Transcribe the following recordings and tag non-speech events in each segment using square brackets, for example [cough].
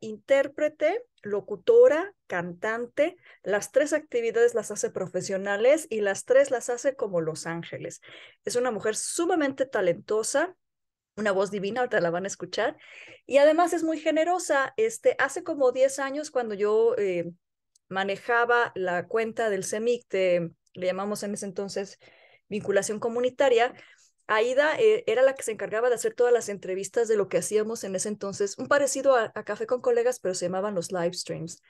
intérprete, locutora, cantante, las tres actividades las hace profesionales y las tres las hace como Los Ángeles. Es una mujer sumamente talentosa, una voz divina, ahorita la van a escuchar, y además es muy generosa. Este, hace como 10 años cuando yo eh, manejaba la cuenta del CEMIC, le llamamos en ese entonces vinculación comunitaria, Aida eh, era la que se encargaba de hacer todas las entrevistas de lo que hacíamos en ese entonces, un parecido a, Café con Colegas, pero se llamaban los live streams.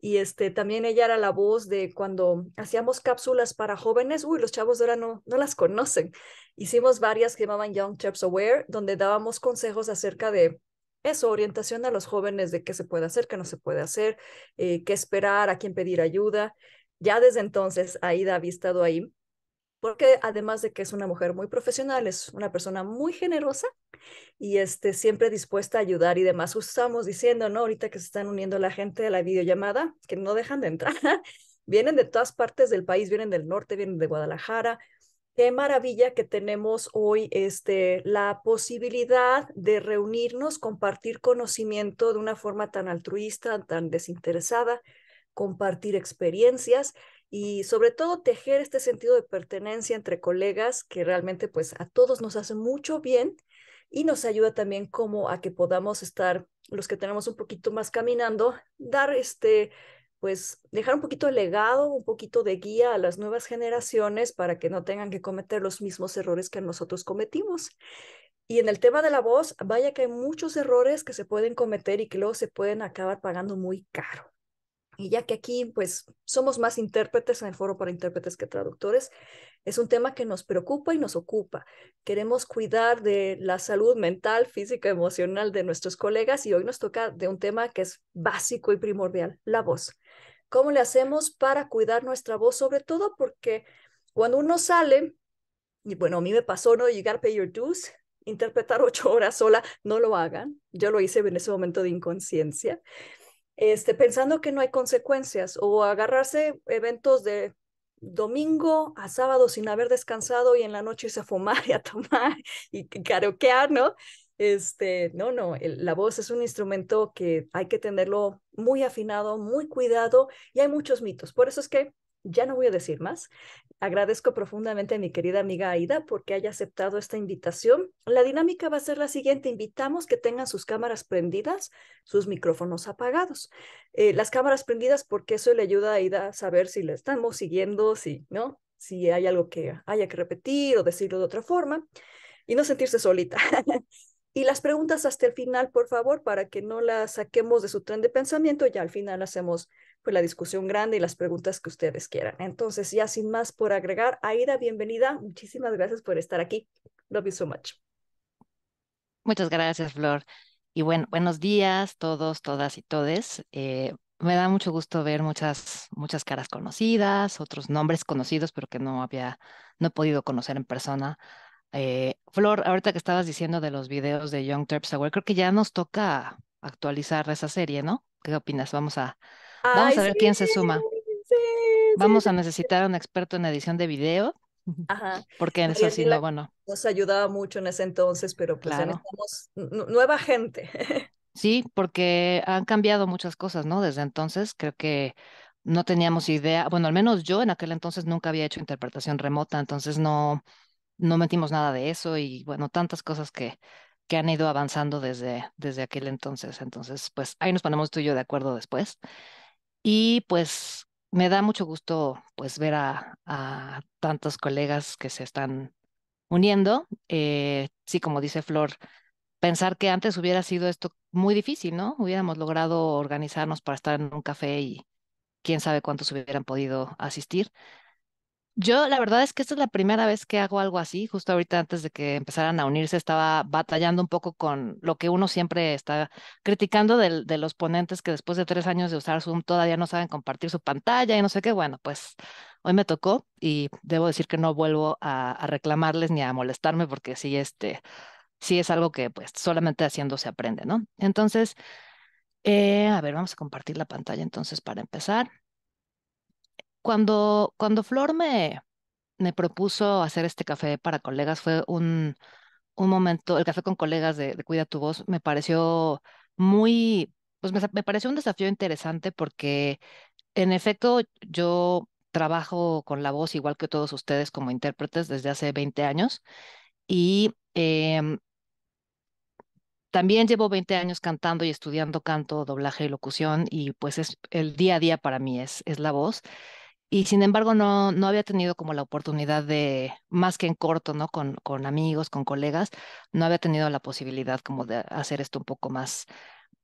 Y este, también ella era la voz de cuando hacíamos cápsulas para jóvenes, uy, los chavos de ahora no, no las conocen. Hicimos varias que llamaban Young Chaps Aware, donde dábamos consejos acerca de eso, orientación a los jóvenes de qué se puede hacer, qué no se puede hacer, eh, qué esperar, a quién pedir ayuda. Ya desde entonces Aida ha estado ahí porque además de que es una mujer muy profesional, es una persona muy generosa y este, siempre dispuesta a ayudar y demás. Justo estábamos diciendo, ¿no? Ahorita que se están uniendo la gente a la videollamada, que no dejan de entrar, [laughs] vienen de todas partes del país, vienen del norte, vienen de Guadalajara. Qué maravilla que tenemos hoy este, la posibilidad de reunirnos, compartir conocimiento de una forma tan altruista, tan desinteresada, compartir experiencias y sobre todo tejer este sentido de pertenencia entre colegas que realmente pues a todos nos hace mucho bien y nos ayuda también como a que podamos estar los que tenemos un poquito más caminando, dar este pues dejar un poquito de legado, un poquito de guía a las nuevas generaciones para que no tengan que cometer los mismos errores que nosotros cometimos. Y en el tema de la voz, vaya que hay muchos errores que se pueden cometer y que luego se pueden acabar pagando muy caro. Y ya que aquí, pues, somos más intérpretes en el foro para intérpretes que traductores, es un tema que nos preocupa y nos ocupa. Queremos cuidar de la salud mental, física, emocional de nuestros colegas y hoy nos toca de un tema que es básico y primordial, la voz. ¿Cómo le hacemos para cuidar nuestra voz? Sobre todo porque cuando uno sale, y bueno, a mí me pasó, ¿no? Llegar pay your dues, interpretar [laughs] ocho horas sola, no lo hagan. Yo lo hice en ese momento de inconsciencia este, pensando que no hay consecuencias o agarrarse eventos de domingo a sábado sin haber descansado y en la noche irse a fumar y a tomar [laughs] y karaokear, ¿no? Este, no, no, la voz es un instrumento que hay que tenerlo muy afinado, muy cuidado y hay muchos mitos. Por eso es que ya no voy a decir más. Agradezco profundamente a mi querida amiga Aida porque haya aceptado esta invitación. La dinámica va a ser la siguiente. Invitamos que tengan sus cámaras prendidas, sus micrófonos apagados. Eh, las cámaras prendidas porque eso le ayuda a Aida a saber si le estamos siguiendo, si, ¿no? si hay algo que haya que repetir o decirlo de otra forma y no sentirse solita. [laughs] y las preguntas hasta el final, por favor, para que no las saquemos de su tren de pensamiento, ya al final hacemos pues, la discusión grande y las preguntas que ustedes quieran. Entonces, ya sin más por agregar, Aida, bienvenida. Muchísimas gracias por estar aquí. Love you so much. Muchas gracias, Flor. Y bueno, buenos días todos, todas y todes. Eh, me da mucho gusto ver muchas, muchas caras conocidas, otros nombres conocidos, pero que no había, no he podido conocer en persona. Eh, Flor, ahorita que estabas diciendo de los videos de Young Turks Aware, creo que ya nos toca actualizar esa serie, ¿no? ¿Qué opinas? Vamos a, Vamos a ver quién se suma. Vamos a necesitar un experto en edición de video. [laughs] Ajá. Porque en eso sí bueno. Nos ayudaba mucho en ese entonces, pero pues claro. necesitamos nueva gente. [laughs] Sí, porque han cambiado muchas cosas, ¿no? Desde entonces creo que no teníamos idea, bueno, al menos yo en aquel entonces nunca había hecho interpretación remota, entonces no, no metimos nada de eso y bueno, tantas cosas que, que han ido avanzando desde, desde aquel entonces. Entonces, pues ahí nos ponemos tú y yo de acuerdo después. Y pues me da mucho gusto pues ver a, tantos colegas que se están uniendo. Eh, sí, como dice Flor, pensar que antes hubiera sido esto muy difícil, ¿no? Hubiéramos logrado organizarnos para estar en un café y quién sabe cuántos hubieran podido asistir. Yo la verdad es que esta es la primera vez que hago algo así. Justo ahorita antes de que empezaran a unirse estaba batallando un poco con lo que uno siempre está criticando de, los ponentes que después de tres años de usar Zoom todavía no saben compartir su pantalla y no sé qué. Bueno, pues hoy me tocó y debo decir que no vuelvo a, reclamarles ni a molestarme porque sí, este, sí es algo que pues solamente haciendo se aprende, ¿no? Entonces, eh, a ver, vamos a compartir la pantalla entonces para empezar. Cuando, cuando Flor me, propuso hacer este café para colegas, fue un, momento, el café con colegas de, Cuida tu voz, me pareció muy, pues me, pareció un desafío interesante porque en efecto yo trabajo con la voz igual que todos ustedes como intérpretes desde hace 20 años y em, también llevo 20 años cantando y estudiando canto, doblaje y locución y pues es el día a día para mí es, es la voz y sin embargo no, no había tenido como la oportunidad de, más que en corto, ¿no? Con, con amigos, con colegas, no había tenido la posibilidad como de hacer esto un poco más,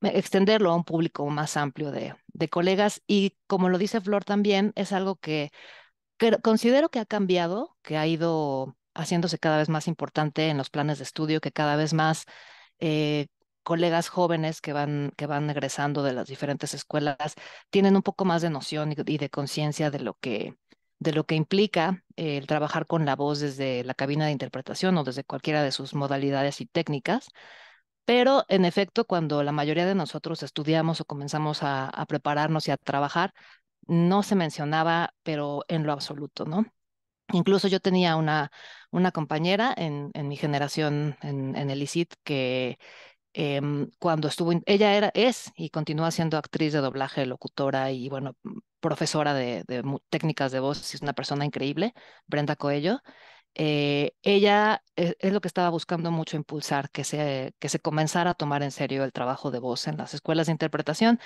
eh, extenderlo a un público más amplio de, colegas. Y como lo dice Flor también, es algo que, considero que ha cambiado, que ha ido haciéndose cada vez más importante en los planes de estudio, que cada vez más eh, colegas jóvenes que van, que van egresando de las diferentes escuelas tienen un poco más de noción y, de conciencia de lo que de lo que implica el trabajar con la voz desde la cabina de interpretación o desde cualquiera de sus modalidades y técnicas. Pero en efecto, cuando la mayoría de nosotros estudiamos o comenzamos a, prepararnos y a trabajar, no se mencionaba, pero en lo absoluto, ¿no? Incluso yo tenía una, una compañera en, en mi generación en, en el ICIT que, Em, cuando estuvo, ella era, es y continúa siendo actriz de doblaje, locutora y bueno, profesora de, técnicas de voz, es una persona increíble, Brenda Coello. Eh, ella eh, es, lo que estaba buscando mucho impulsar, que se, que se comenzara a tomar en serio el trabajo de voz en las escuelas de interpretación,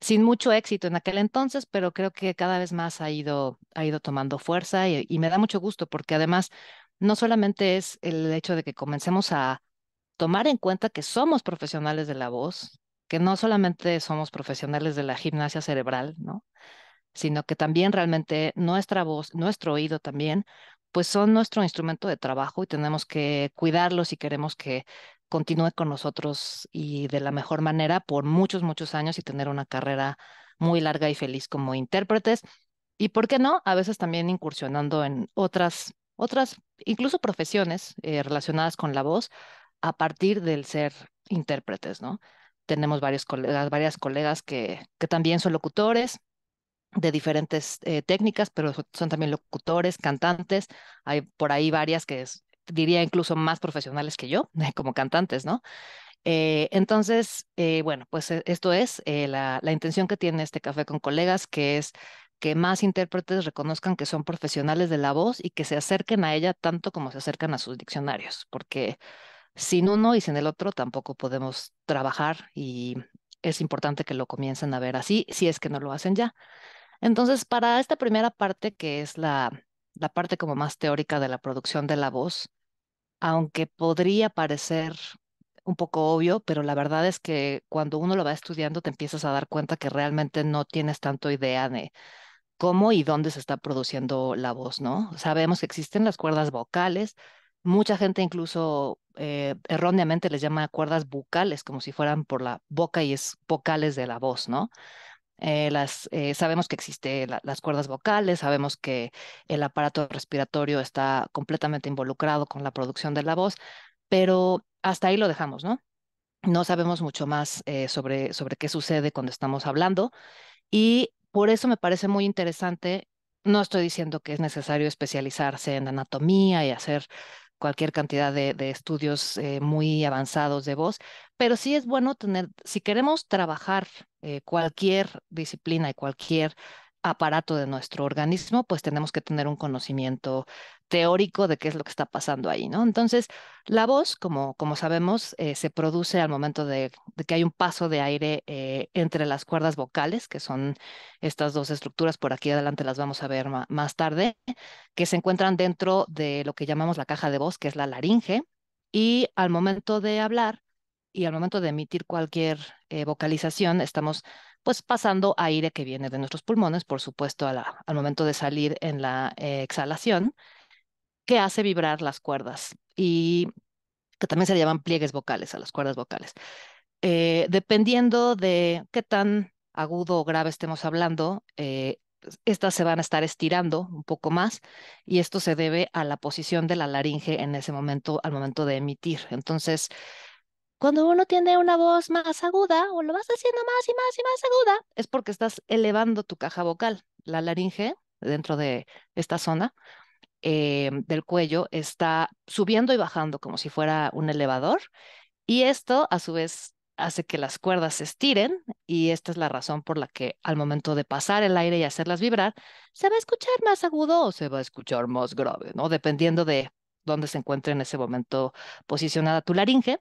sin mucho éxito en aquel entonces, pero creo que cada vez más ha ido, ha ido tomando fuerza y me da mucho gusto porque además no solamente es el hecho de que comencemos a tomar en cuenta que somos profesionales de la voz, que no solamente somos profesionales de la gimnasia cerebral, ¿no? sino que también realmente nuestra voz, nuestro oído también, pues son nuestro instrumento de trabajo y tenemos que cuidarlo si queremos que continúe con nosotros y de la mejor manera por muchos, muchos años y tener una carrera muy larga y feliz como intérpretes. Y por qué no, a veces también incursionando en otras, otras incluso profesiones eh, relacionadas con la voz, a partir del ser intérpretes, ¿no? Tenemos varios colegas, varias colegas que, que también son locutores de diferentes eh, técnicas, pero son también locutores, cantantes. Hay por ahí varias que diría incluso más profesionales que yo, [laughs] como cantantes, ¿no? Eh, entonces, eh, bueno, pues esto es la, la, intención que tiene este café con colegas, que es que más intérpretes reconozcan que son profesionales de la voz y que se acerquen a ella tanto como se acercan a sus diccionarios, porque sin uno y sin el otro tampoco podemos trabajar y es importante que lo comiencen a ver así, si es que no lo hacen ya. Entonces, para esta primera parte, que es la, la parte como más teórica de la producción de la voz, aunque podría parecer un poco obvio, pero la verdad es que cuando uno lo va estudiando te empiezas a dar cuenta que realmente no tienes tanto idea de cómo y dónde se está produciendo la voz, ¿no? Sabemos que existen las cuerdas vocales, Mucha gente incluso eh, erróneamente les llama cuerdas vocales, como si fueran por la boca y es vocales de la voz, ¿no? Eh, las, eh, sabemos que existen las cuerdas vocales, sabemos que el aparato respiratorio está completamente involucrado con la producción de la voz, pero hasta ahí lo dejamos, ¿no? No sabemos mucho más sobre, sobre qué sucede cuando estamos hablando y por eso me parece muy interesante. No estoy diciendo que es necesario especializarse en anatomía y hacer cualquier cantidad de, estudios eh, muy avanzados de voz, pero sí es bueno tener, si queremos trabajar eh, cualquier disciplina y cualquier aparato de nuestro organismo, pues tenemos que tener un conocimiento teórico de qué es lo que está pasando ahí, ¿no? Entonces, la voz, como, como sabemos, eh, se produce al momento de, que hay un paso de aire eh, entre las cuerdas vocales, que son estas dos estructuras, por aquí adelante las vamos a ver más tarde, que se encuentran dentro de lo que llamamos la caja de voz, que es la laringe, y al momento de hablar y al momento de emitir cualquier eh, vocalización, estamos pues pasando aire que viene de nuestros pulmones, por supuesto, al momento de salir en la eh, exhalación, que hace vibrar las cuerdas y que también se llaman pliegues vocales a las cuerdas vocales. Eh, dependiendo de qué tan agudo o grave estemos hablando, eh, estas se van a estar estirando un poco más y esto se debe a la posición de la laringe en ese momento, al momento de emitir. Entonces, cuando uno tiene una voz más aguda o lo vas haciendo más y más y más aguda, es porque estás elevando tu caja vocal. La laringe, dentro de esta zona em, del cuello, está subiendo y bajando como si fuera un elevador. Y esto, a su vez, hace que las cuerdas se estiren y esta es la razón por la que al momento de pasar el aire y hacerlas vibrar, se va a escuchar más agudo o se va a escuchar más grave, ¿no? Dependiendo de dónde se encuentre en ese momento posicionada tu laringe.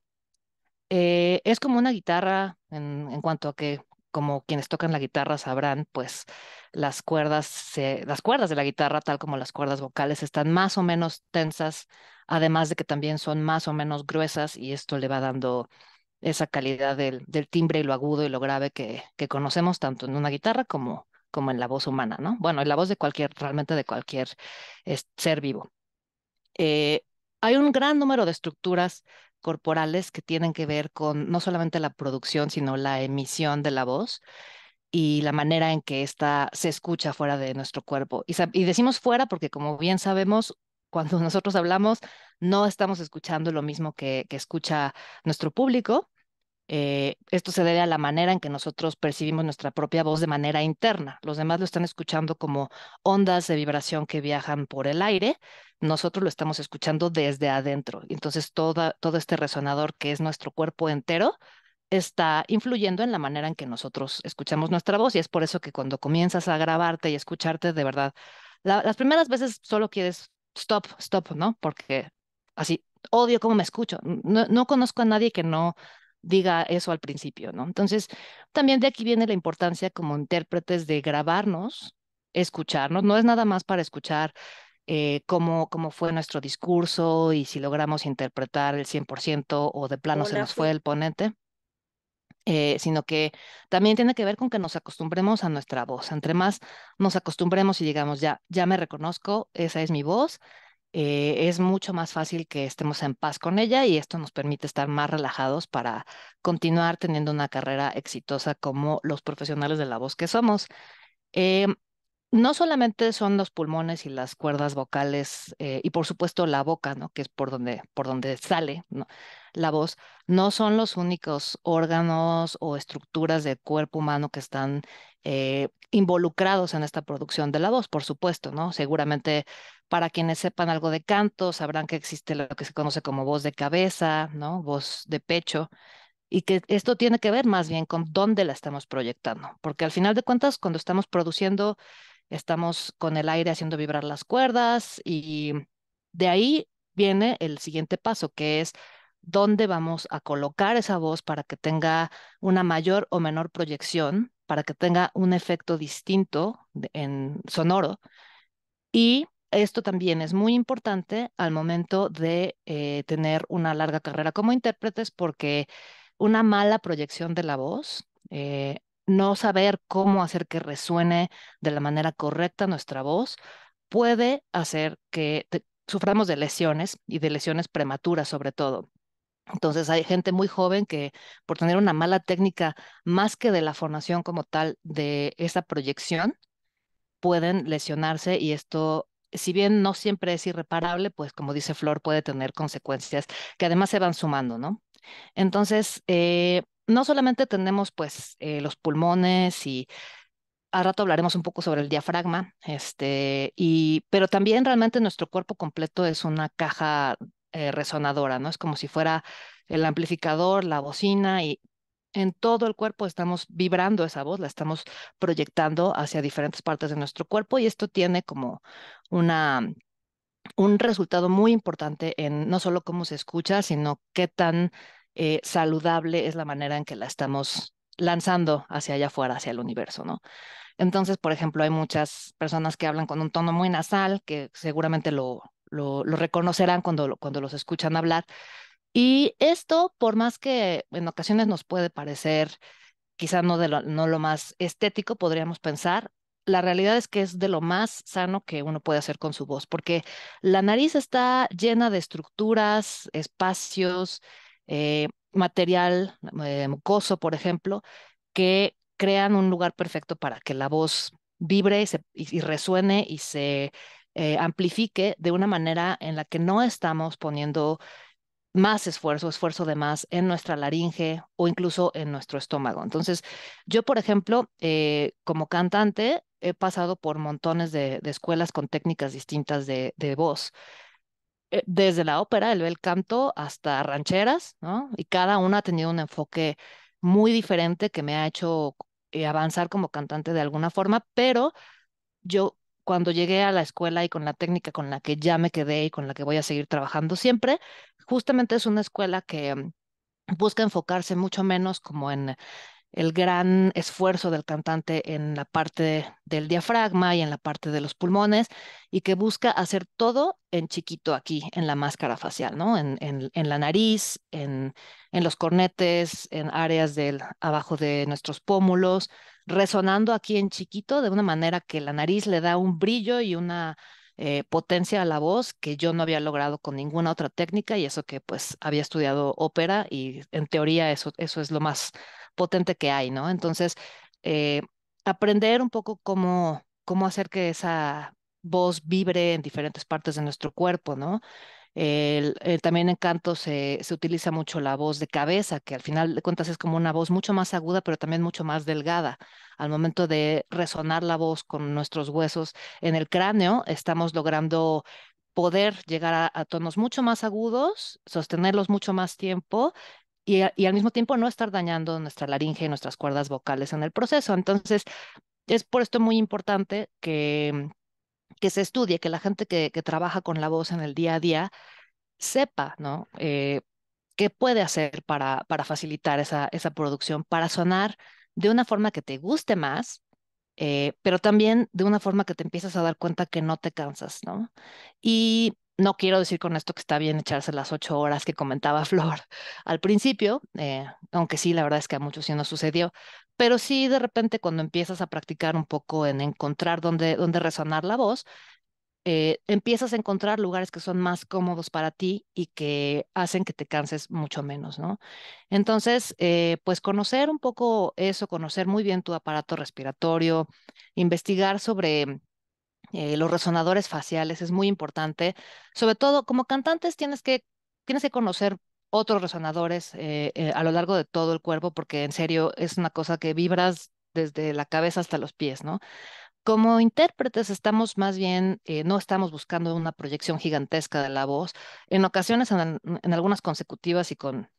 Eh, es como una guitarra en, cuanto a que, como quienes tocan la guitarra sabrán, pues las cuerdas, se, las cuerdas de la guitarra, tal como las cuerdas vocales, están más o menos tensas, además de que también son más o menos gruesas y esto le va dando esa calidad del, timbre y lo agudo y lo grave que, conocemos tanto en una guitarra como, como en la voz humana, ¿no? Bueno, en la voz de cualquier, realmente de cualquier ser vivo. Eh, hay un gran número de estructuras corporales que tienen que ver con no solamente la producción, sino la emisión de la voz y la manera en que esta se escucha fuera de nuestro cuerpo. Y, decimos fuera porque, como bien sabemos, [laughs] cuando nosotros hablamos, no estamos escuchando lo mismo que escucha nuestro público eh, esto se debe a la manera en que nosotros percibimos nuestra propia voz de manera interna. Los demás lo están escuchando como ondas de vibración que viajan por el aire. Nosotros lo estamos escuchando desde adentro. Entonces, todo este resonador que es nuestro cuerpo entero está influyendo en la manera en que nosotros escuchamos nuestra voz. Y es por eso que cuando comienzas a grabarte y escucharte, de verdad, las primeras veces solo quieres stop, stop, ¿no? Porque así odio cómo me escucho. no, conozco a nadie que no diga eso al principio, ¿no? Entonces, también de aquí viene la importancia como intérpretes de grabarnos, escucharnos, no es nada más para escuchar eh, cómo, cómo, fue nuestro discurso y si logramos interpretar el 100% o de plano se nos fue el ponente, eh, sino que también tiene que ver con que nos acostumbremos a nuestra voz. Entre más nos acostumbremos y digamos, ya, ya me reconozco, esa es mi voz, eh, es mucho más fácil que estemos en paz con ella y esto nos permite estar más relajados para continuar teniendo una carrera exitosa como los profesionales de la voz que somos. Eh, no solamente son los pulmones y las cuerdas vocales eh, y por supuesto la boca, ¿no? que es por donde, por donde sale ¿no? la voz, no son los únicos órganos o estructuras del cuerpo humano que están involucrados en esta producción de la voz, por supuesto, ¿no? Seguramente para quienes sepan algo de canto, sabrán que existe lo que se conoce como voz de cabeza, ¿no? Voz de pecho, y que esto tiene que ver más bien con dónde la estamos proyectando, porque al final de cuentas, cuando estamos produciendo, estamos con el aire haciendo vibrar las cuerdas y de ahí viene el siguiente paso, que es dónde vamos a colocar esa voz para que tenga una mayor o menor proyección, para que tenga un efecto distinto en sonoro y esto también es muy importante al momento de eh, tener una larga carrera como intérpretes porque una mala proyección de la voz, eh, no saber cómo hacer que resuene de la manera correcta nuestra voz, puede hacer que suframos de lesiones y de lesiones prematuras sobre todo. Entonces hay gente muy joven que por tener una mala técnica más que de la formación como tal de esa proyección, pueden lesionarse y esto si bien no siempre es irreparable, pues como dice Flor, puede tener consecuencias que además se van sumando, ¿no? Entonces, eh, no solamente tenemos pues eh, los pulmones y a rato hablaremos un poco sobre el diafragma, este, y, pero también realmente nuestro cuerpo completo es una caja eh, resonadora, ¿no? Es como si fuera el amplificador, la bocina y en todo el cuerpo estamos vibrando esa voz, la estamos proyectando hacia diferentes partes de nuestro cuerpo y esto tiene como una un resultado muy importante en no solo cómo se escucha, sino qué tan eh, saludable es la manera en que la estamos lanzando hacia allá afuera, hacia el universo, ¿no? Entonces, por ejemplo, hay muchas personas que hablan con un tono muy nasal, que seguramente lo, lo, lo reconocerán cuando, cuando los escuchan hablar, y esto, por más que en ocasiones nos puede parecer quizá no, de lo, no lo más estético, podríamos pensar, la realidad es que es de lo más sano que uno puede hacer con su voz, porque la nariz está llena de estructuras, espacios, eh, material eh, mucoso, por ejemplo, que crean un lugar perfecto para que la voz vibre y, resuene y se eh, amplifique de una manera en la que no estamos poniendo más esfuerzo, esfuerzo de más en nuestra laringe o incluso en nuestro estómago. Entonces, yo, por ejemplo, eh, como cantante, he pasado por montones de, escuelas con técnicas distintas de, voz eh, desde la ópera, el bel canto, hasta rancheras, ¿no? Y cada una ha tenido un enfoque muy diferente que me ha hecho eh, avanzar como cantante de alguna forma, pero yo cuando llegué a la escuela y con la técnica con la que ya me quedé y con la que voy a seguir trabajando siempre, justamente es una escuela que mm, busca enfocarse mucho menos como en el gran esfuerzo del cantante en la parte del diafragma y en la parte de los pulmones y que busca hacer todo en chiquito aquí, en la máscara facial, ¿no? En, la nariz, en, en los cornetes, en áreas del, abajo de nuestros pómulos, resonando aquí en chiquito de una manera que la nariz le da un brillo y una eh, potencia a la voz que yo no había logrado con ninguna otra técnica y eso que pues había estudiado ópera y en teoría eso, eso es lo más potente que hay, ¿no? Entonces, eh, aprender un poco cómo, cómo hacer que esa voz vibre en diferentes partes de nuestro cuerpo, ¿no? El, también en canto se, utiliza mucho la voz de cabeza, que al final de cuentas es como una voz mucho más aguda, pero también mucho más delgada. Al momento de resonar la voz con nuestros huesos en el cráneo, estamos logrando poder llegar a, tonos mucho más agudos, sostenerlos mucho más tiempo y al mismo tiempo no estar dañando nuestra laringe y nuestras cuerdas vocales en el proceso. Entonces, es por esto muy importante que que se estudie, que la gente que, que, trabaja con la voz en el día a día sepa, ¿no? Eh, ¿Qué puede hacer para, para facilitar esa, esa producción, para sonar de una forma que te guste más, eh, pero también de una forma que te empiezas a dar cuenta que no te cansas, ¿no? Y no quiero decir con esto que está bien echarse las ocho horas que comentaba [laughs] Flor al principio, eh, aunque sí, la verdad es que a muchos sí nos sucedió, pero sí de repente cuando empiezas a practicar un poco en encontrar dónde, resonar la voz, eh, empiezas a encontrar lugares que son más cómodos para ti y que hacen que te canses mucho menos, ¿no? Entonces, eh, pues conocer un poco eso, conocer muy bien tu aparato respiratorio, investigar sobre eh, los resonadores faciales es muy importante. Sobre todo, como cantantes tienes que, tienes que conocer otros resonadores eh, eh, a lo largo de todo el cuerpo, porque en serio es una cosa que vibras desde la cabeza hasta los pies, ¿no? Como intérpretes estamos más bien, eh, no estamos buscando una proyección gigantesca de la voz. En ocasiones, en, algunas consecutivas y con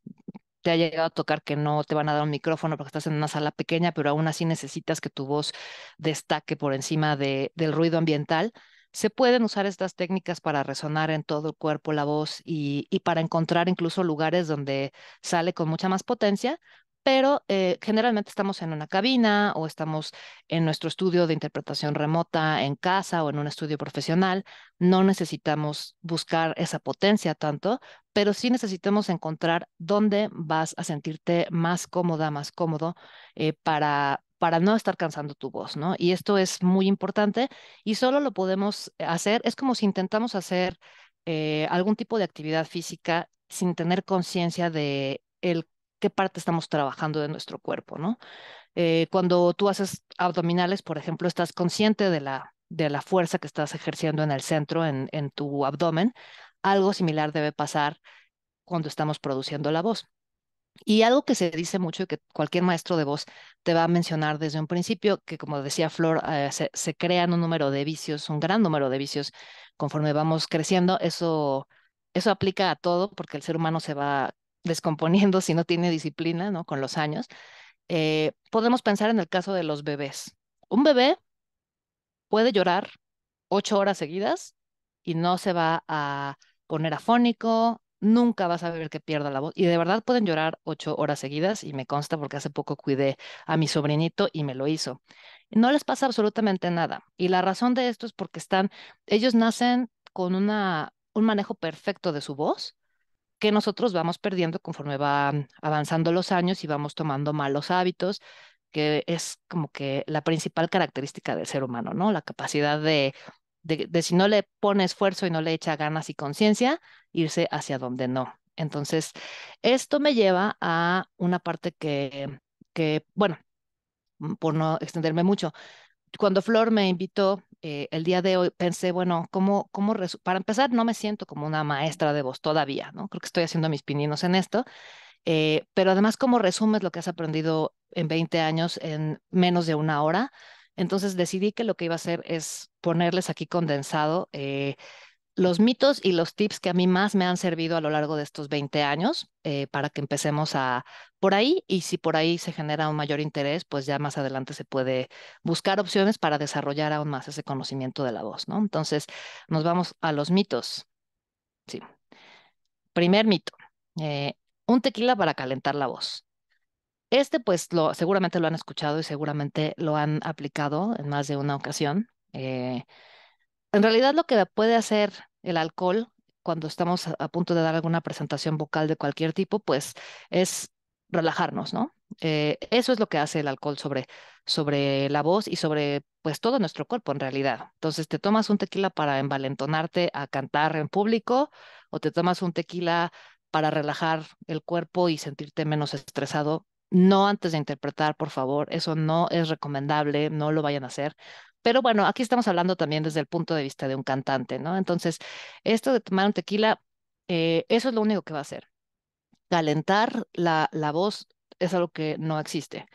te ha llegado a tocar que no te van a dar un micrófono porque estás en una sala pequeña, pero aún así necesitas que tu voz destaque por encima del ruido ambiental. Se pueden usar estas técnicas para resonar en todo el cuerpo la voz y, para encontrar incluso lugares donde sale con mucha más potencia, pero eh, generalmente estamos en una cabina o estamos en nuestro estudio de interpretación remota en casa o en un estudio profesional. No necesitamos buscar esa potencia tanto, pero sí necesitamos encontrar dónde vas a sentirte más cómoda, más cómodo eh, para, para no estar cansando tu voz, ¿no? Y esto es muy importante y solo lo podemos eh, hacer, es como si intentamos hacer eh, algún tipo de actividad física sin tener conciencia de el qué parte estamos trabajando de nuestro cuerpo, ¿no? Eh, cuando tú haces abdominales, por ejemplo, estás consciente de la, de la fuerza que estás ejerciendo en el centro, en, en tu abdomen. Algo similar debe pasar cuando estamos produciendo la voz. Y algo que se dice mucho y que cualquier maestro de voz te va a mencionar desde un principio, que como decía Flor, eh, se, crean un número de vicios, un gran número de vicios conforme vamos creciendo. Eso, eso aplica a todo porque el ser humano se va descomponiendo [laughs] si no tiene disciplina ¿no? con los años. Eh, podemos pensar en el caso de los bebés. Un bebé puede llorar ocho horas seguidas y no se va a poner afónico, nunca vas a ver que pierda la voz. Y de verdad pueden llorar ocho horas seguidas y me consta porque hace poco cuidé a mi sobrinito y me lo hizo. No les pasa absolutamente nada. Y la razón de esto es porque están, ellos nacen con una, un manejo perfecto de su voz que nosotros vamos perdiendo conforme van avanzando los años y vamos tomando malos hábitos, que es como que la principal característica del ser humano, ¿no? La capacidad de de, si no le pone esfuerzo y no le echa ganas y conciencia, irse hacia donde no. Entonces, esto me lleva a una parte que, que bueno, mm, por no extenderme mucho, cuando Flor me invitó eh, el día de hoy, pensé, bueno, ¿cómo, cómo para empezar, no me siento como una maestra de voz todavía, ¿no? Creo que estoy haciendo mis pininos en esto, eh, pero además, como resumes lo que has aprendido en 20 años en menos de una hora? Entonces decidí que lo que iba a hacer es ponerles aquí condensado eh, los mitos y los tips que a mí más me han servido a lo largo de estos 20 años eh, para que empecemos a por ahí y si por ahí se genera un mayor interés, pues ya más adelante se puede buscar opciones para desarrollar aún más ese conocimiento de la voz, ¿no? Entonces nos vamos a los mitos. Sí. Primer mito, eh, un tequila para calentar la voz. Este, pues, lo, seguramente lo han escuchado y seguramente lo han aplicado en más de una ocasión. Eh, en realidad, lo que puede hacer el alcohol cuando estamos a, punto de dar alguna presentación vocal de cualquier tipo, pues, es relajarnos, ¿no? Eh, eso es lo que hace el alcohol sobre, sobre la voz y sobre, pues, todo nuestro cuerpo en realidad. Entonces, te tomas un tequila para envalentonarte a cantar en público o te tomas un tequila para relajar el cuerpo y sentirte menos estresado no antes de interpretar, por favor, eso no es recomendable, no lo vayan a hacer. Pero bueno, aquí estamos hablando también desde el punto de vista de un cantante, ¿no? Entonces, esto de tomar un tequila, eh, eso es lo único que va a hacer. Calentar la, la voz es algo que no existe.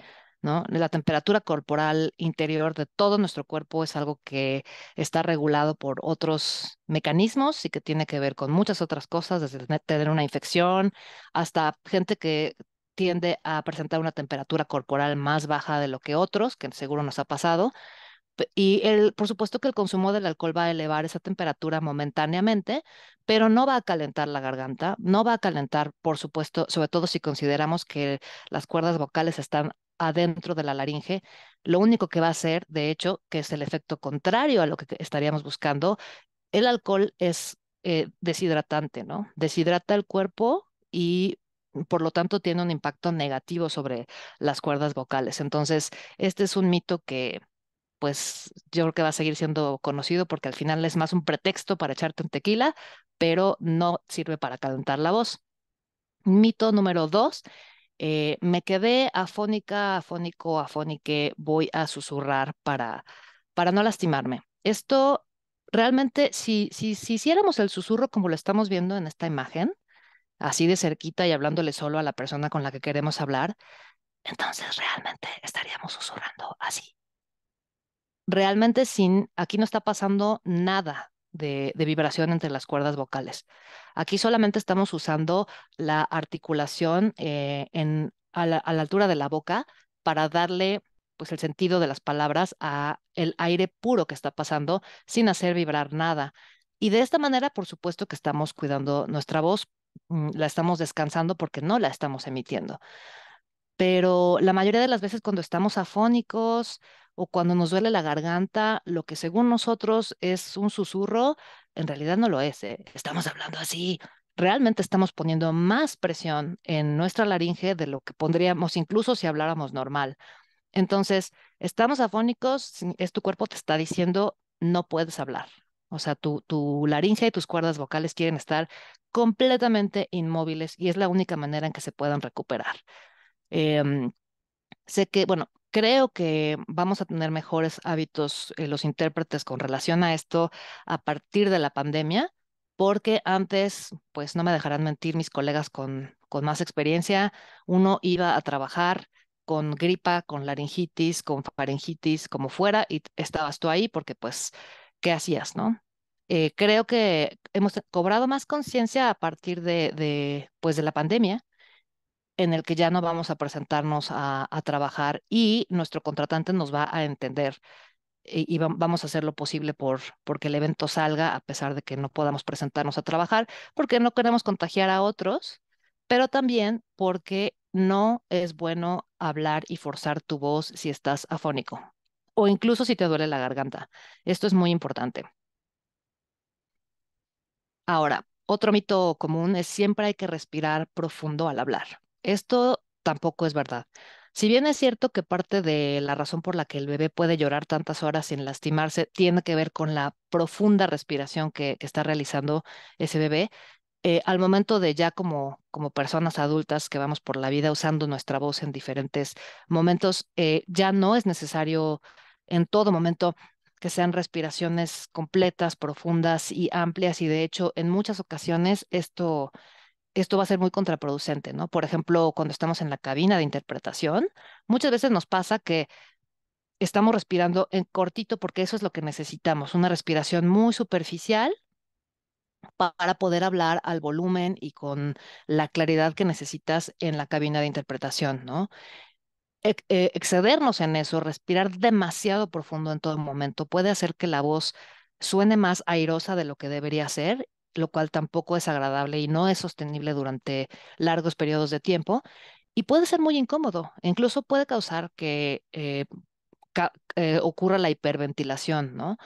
¿No? La temperatura corporal interior de todo nuestro cuerpo es algo que está regulado por otros mecanismos y que tiene que ver con muchas otras cosas, desde tener una infección hasta gente que tiende a presentar una temperatura corporal más baja de lo que otros, que seguro nos ha pasado. Y el, por supuesto que el consumo del alcohol va a elevar esa temperatura momentáneamente, pero no va a calentar la garganta, no va a calentar, por supuesto, sobre todo si consideramos que las cuerdas vocales están adentro de la laringe, lo único que va a hacer, de hecho, que es el efecto contrario a lo que estaríamos buscando, el alcohol es eh, deshidratante, ¿no? Deshidrata el cuerpo y por lo tanto tiene un impacto negativo sobre las cuerdas vocales. Entonces, este es un mito que pues yo creo que va a seguir siendo conocido porque al final es más un pretexto para echarte un tequila, pero no sirve para calentar la voz. Mito número dos, eh, me quedé afónica, afónico, afónica. voy a susurrar para, para no lastimarme. Esto realmente, si, si, si hiciéramos el susurro como lo estamos viendo en esta imagen, así de cerquita y hablándole solo a la persona con la que queremos hablar, entonces realmente estaríamos susurrando así. Realmente sin, aquí no está pasando nada de, vibración entre las cuerdas vocales. Aquí solamente estamos usando la articulación eh, en, a, la, altura de la boca para darle pues el sentido de las palabras a el aire puro que está pasando sin hacer vibrar nada. Y de esta manera, por supuesto que estamos cuidando nuestra voz, Mm, la estamos descansando porque no la estamos emitiendo. Pero la mayoría de las veces cuando estamos afónicos o cuando nos duele la garganta, lo que según nosotros es un susurro, en realidad no lo es. ¿eh? Estamos hablando así. Realmente estamos poniendo más presión en nuestra laringe de lo que pondríamos incluso si habláramos normal. Entonces, estamos afónicos, es tu cuerpo te está diciendo, no puedes hablar, o sea, tu, tu laringe y tus cuerdas vocales quieren estar completamente inmóviles y es la única manera en que se puedan recuperar. Em, sé que, bueno, creo que vamos a tener mejores hábitos eh, los intérpretes con relación a esto a partir de la pandemia, porque antes, pues no me dejarán mentir mis colegas con, con más experiencia, uno iba a trabajar con gripa, con laringitis, con faringitis, como fuera, y estabas tú ahí porque pues, ¿qué hacías, no? Eh, creo que hemos cobrado más conciencia a partir de, pues de la pandemia, en el que ya no vamos a presentarnos a, trabajar y nuestro contratante nos va a entender eh, y, vamos a hacer lo posible por porque el evento salga a pesar de que no podamos presentarnos a trabajar, porque no queremos contagiar a otros, pero también porque no es bueno hablar y forzar tu voz si estás afónico o incluso si te duele la garganta. Esto es muy importante. Ahora, otro mito común es siempre hay que respirar profundo al hablar. Esto tampoco es verdad. Si bien es cierto que parte de la razón por la que el bebé puede llorar tantas horas sin lastimarse tiene que ver con la profunda respiración que, está realizando ese bebé, eh, al momento de ya como, como personas adultas que vamos por la vida usando nuestra voz en diferentes momentos, eh, ya no es necesario en todo momento que sean respiraciones completas, profundas y amplias. Y de hecho, en muchas ocasiones esto, esto va a ser muy contraproducente, ¿no? Por ejemplo, cuando estamos en la cabina de interpretación, muchas veces nos pasa que estamos respirando en cortito porque eso es lo que necesitamos, una respiración muy superficial para poder hablar al volumen y con la claridad que necesitas en la cabina de interpretación, ¿no? Eh, excedernos en eso, respirar demasiado profundo en todo momento puede hacer que la voz suene más airosa de lo que debería ser, lo cual tampoco es agradable y no es sostenible durante largos periodos de tiempo y puede ser muy incómodo, incluso puede causar que eh, eh, ocurra la hiperventilación, ¿no?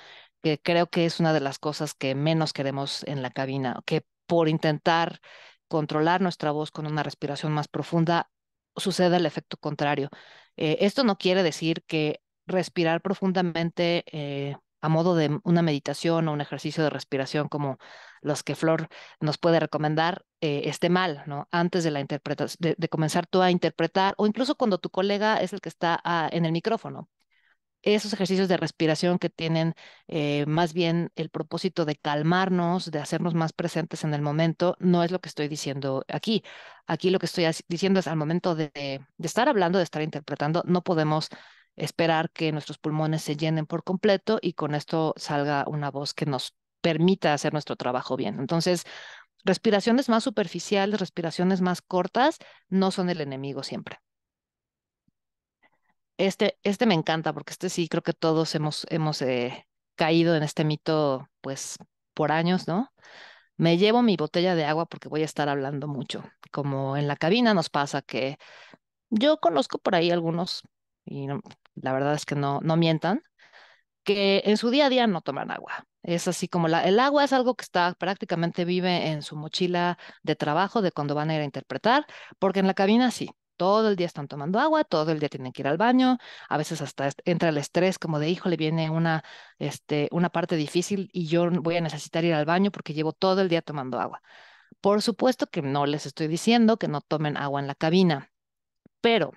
Que creo que es una de las cosas que menos queremos en la cabina, que por intentar controlar nuestra voz con una respiración más profunda, suceda el efecto contrario. Eh, esto no quiere decir que respirar profundamente eh, a modo de una meditación o un ejercicio de respiración como los que Flor nos puede recomendar, eh, esté mal, ¿no? Antes de, la interpretación, de, comenzar tú a interpretar, o incluso cuando tu colega es el que está ah, en el micrófono esos ejercicios de respiración que tienen eh, más bien el propósito de calmarnos, de hacernos más presentes en el momento, no es lo que estoy diciendo aquí. Aquí lo que estoy diciendo es al momento de, de, estar hablando, de estar interpretando, no podemos esperar que nuestros pulmones se llenen por completo y con esto salga una voz que nos permita hacer nuestro trabajo bien. Entonces, respiraciones más superficiales, respiraciones más cortas, no son el enemigo siempre. Este, este me encanta porque este sí creo que todos hemos, hemos eh, caído en este mito, pues, por años, ¿no? Me llevo mi botella de agua porque voy a estar hablando mucho. Como en la cabina nos pasa que yo conozco por ahí algunos, y la verdad es que no, no mientan, que en su día a día no toman agua. Es así como el agua es algo que está prácticamente vive en su mochila de trabajo de cuando van a ir a interpretar, porque en la cabina sí todo el día están tomando agua, todo el día tienen que ir al baño, a veces hasta entra el estrés como de, hijo le viene una, este, una parte difícil y yo voy a necesitar ir al baño porque llevo todo el día tomando agua. Por supuesto que no les estoy diciendo que no tomen agua en la cabina, pero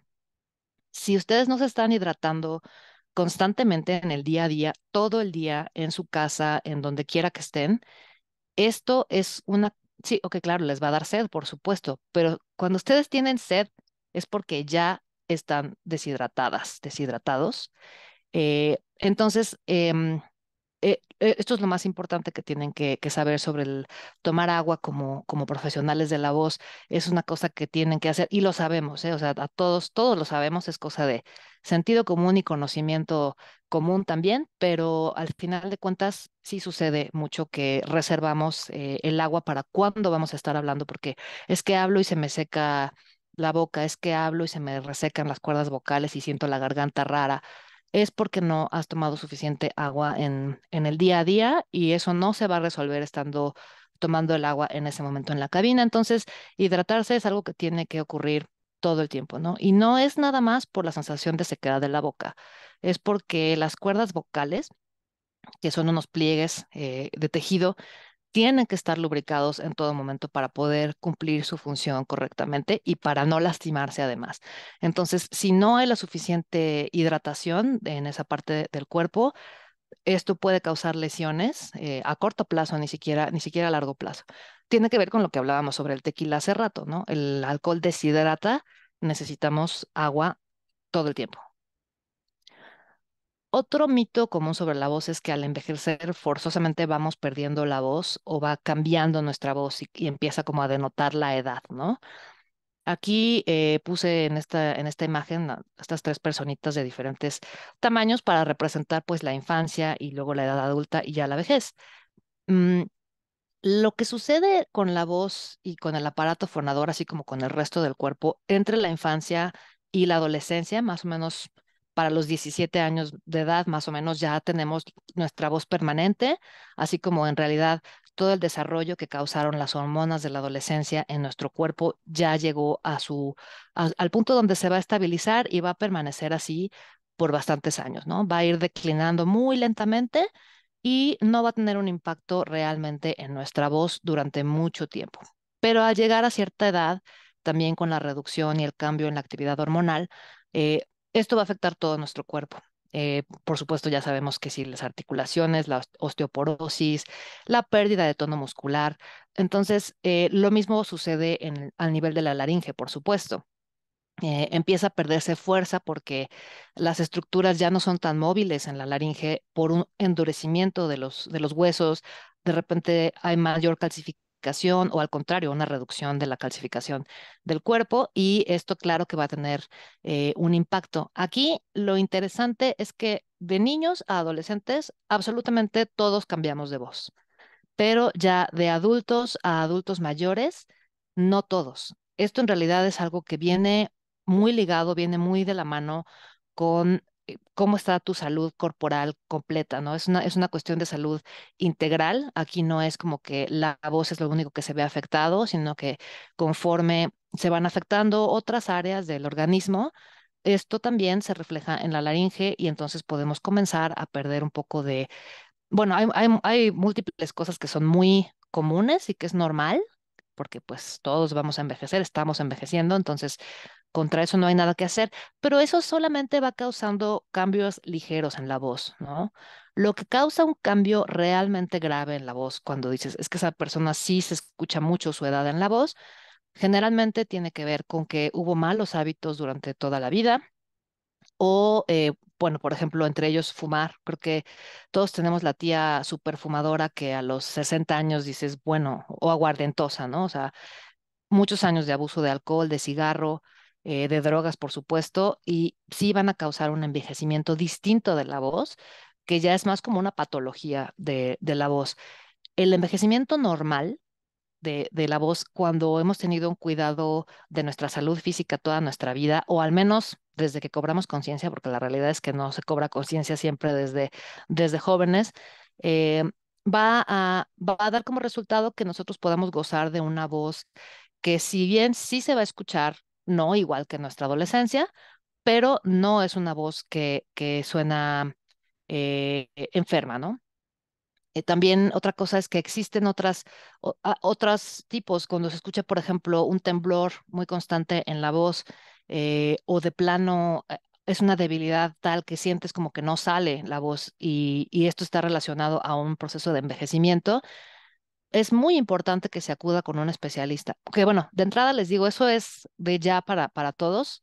si ustedes no se están hidratando constantemente en el día a día, todo el día, en su casa, en donde quiera que estén, esto es una... Sí, ok, claro, les va a dar sed, por supuesto, pero cuando ustedes tienen sed, es porque ya están deshidratadas, deshidratados. Eh, entonces, em, eh, eh, esto es lo más importante que tienen que, saber sobre el tomar agua como, como profesionales de la voz. Es una cosa que tienen que hacer y lo sabemos, o sea, a todos, todos lo sabemos, es cosa de sentido común y conocimiento común también, pero al final de cuentas sí sucede mucho que reservamos el agua para cuando vamos a estar hablando, porque es que hablo y se me seca la boca, es que hablo y se me resecan las cuerdas vocales y siento la garganta rara, es porque no has tomado suficiente agua en, en el día a día y eso no se va a resolver estando tomando el agua en ese momento en la cabina. Entonces, hidratarse es algo que tiene que ocurrir todo el tiempo, ¿no? Y no es nada más por la sensación de sequedad de la boca, es porque las cuerdas vocales, que son unos pliegues eh, de tejido tienen que estar lubricados en todo momento para poder cumplir su función correctamente y para no lastimarse además. Entonces, si no hay la suficiente hidratación en esa parte del cuerpo, esto puede causar lesiones eh, a corto plazo, ni siquiera, ni siquiera a largo plazo. Tiene que ver con lo que hablábamos sobre el tequila hace rato, ¿no? El alcohol deshidrata, necesitamos agua todo el tiempo. Otro mito común sobre la voz es que al envejecer forzosamente vamos perdiendo la voz o va cambiando nuestra voz y, empieza como a denotar la edad, ¿no? Aquí eh, puse en esta, en esta imagen estas tres personitas de diferentes tamaños para representar pues la infancia y luego la edad adulta y ya la vejez. Mm, lo que sucede con la voz y con el aparato fonador, así como con el resto del cuerpo, entre la infancia y la adolescencia, más o menos para los 17 años de edad más o menos ya tenemos nuestra voz permanente, así como en realidad todo el desarrollo que causaron las hormonas de la adolescencia en nuestro cuerpo ya llegó a su al punto donde se va a estabilizar y va a permanecer así por bastantes años, ¿no? Va a ir declinando muy lentamente y no va a tener un impacto realmente en nuestra voz durante mucho tiempo. Pero al llegar a cierta edad, también con la reducción y el cambio en la actividad hormonal, eh, esto va a afectar todo nuestro cuerpo. Eh, por supuesto, ya sabemos que si sí, las articulaciones, la osteoporosis, la pérdida de tono muscular. Entonces, eh, lo mismo sucede al nivel de la laringe, por supuesto. Eh, empieza a perderse fuerza porque las estructuras ya no son tan móviles en la laringe por un endurecimiento de los, de los huesos. De repente hay mayor calcificación o al contrario, una reducción de la calcificación del cuerpo y esto claro que va a tener eh, un impacto. Aquí lo interesante es que de niños a adolescentes absolutamente todos cambiamos de voz, pero ya de adultos a adultos mayores, no todos. Esto en realidad es algo que viene muy ligado, viene muy de la mano con eh, cómo está tu salud corporal completa, ¿no? Es una, es una cuestión de salud integral. Aquí no es como que la voz es lo único que se ve afectado, sino que conforme se van afectando otras áreas del organismo, esto también se refleja en la laringe y entonces podemos comenzar a perder un poco de... Bueno, hay, hay múltiples cosas que son muy comunes y que es normal, porque pues todos vamos a envejecer, estamos envejeciendo, entonces contra eso no hay nada que hacer, pero eso solamente va causando cambios ligeros en la voz, ¿no? Lo que causa un cambio realmente grave en la voz cuando dices, es que esa persona sí se escucha mucho su edad en la voz, generalmente tiene que ver con que hubo malos hábitos durante toda la vida o, eh, bueno, por ejemplo, entre ellos fumar. Creo que todos tenemos la tía superfumadora que a los 60 años dices, bueno, o aguardentosa, ¿no? O sea, muchos años de abuso de alcohol, de cigarro, eh, de drogas, por supuesto, y sí van a causar un envejecimiento distinto de la voz, que ya es más como una patología de, la voz. El envejecimiento normal de, la voz cuando hemos tenido un cuidado de nuestra salud física toda nuestra vida, o al menos desde que cobramos conciencia, porque la realidad es que no se cobra conciencia siempre desde, desde jóvenes, eh, va, a, va a dar como resultado que nosotros podamos gozar de una voz que si bien sí se va a escuchar no igual que nuestra adolescencia, pero no es una voz que, suena eh, e-, enferma, ¿no? Eh, también otra cosa es que existen otras, otros tipos, cuando se escucha, por ejemplo, un temblor muy constante en la voz eh, o de plano es una debilidad tal que sientes como que no sale la voz y esto está relacionado a un proceso de envejecimiento es muy importante que se acuda con un especialista. Que bueno, de entrada les digo, eso es de ya para, para todos.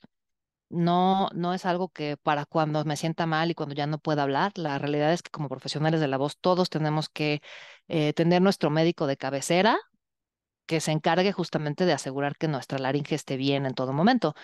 No, no es algo que para cuando me sienta mal y cuando ya no pueda hablar. La realidad es que como profesionales de la voz todos tenemos que eh, tener nuestro médico de cabecera que se encargue justamente de asegurar que nuestra laringe esté bien en todo momento.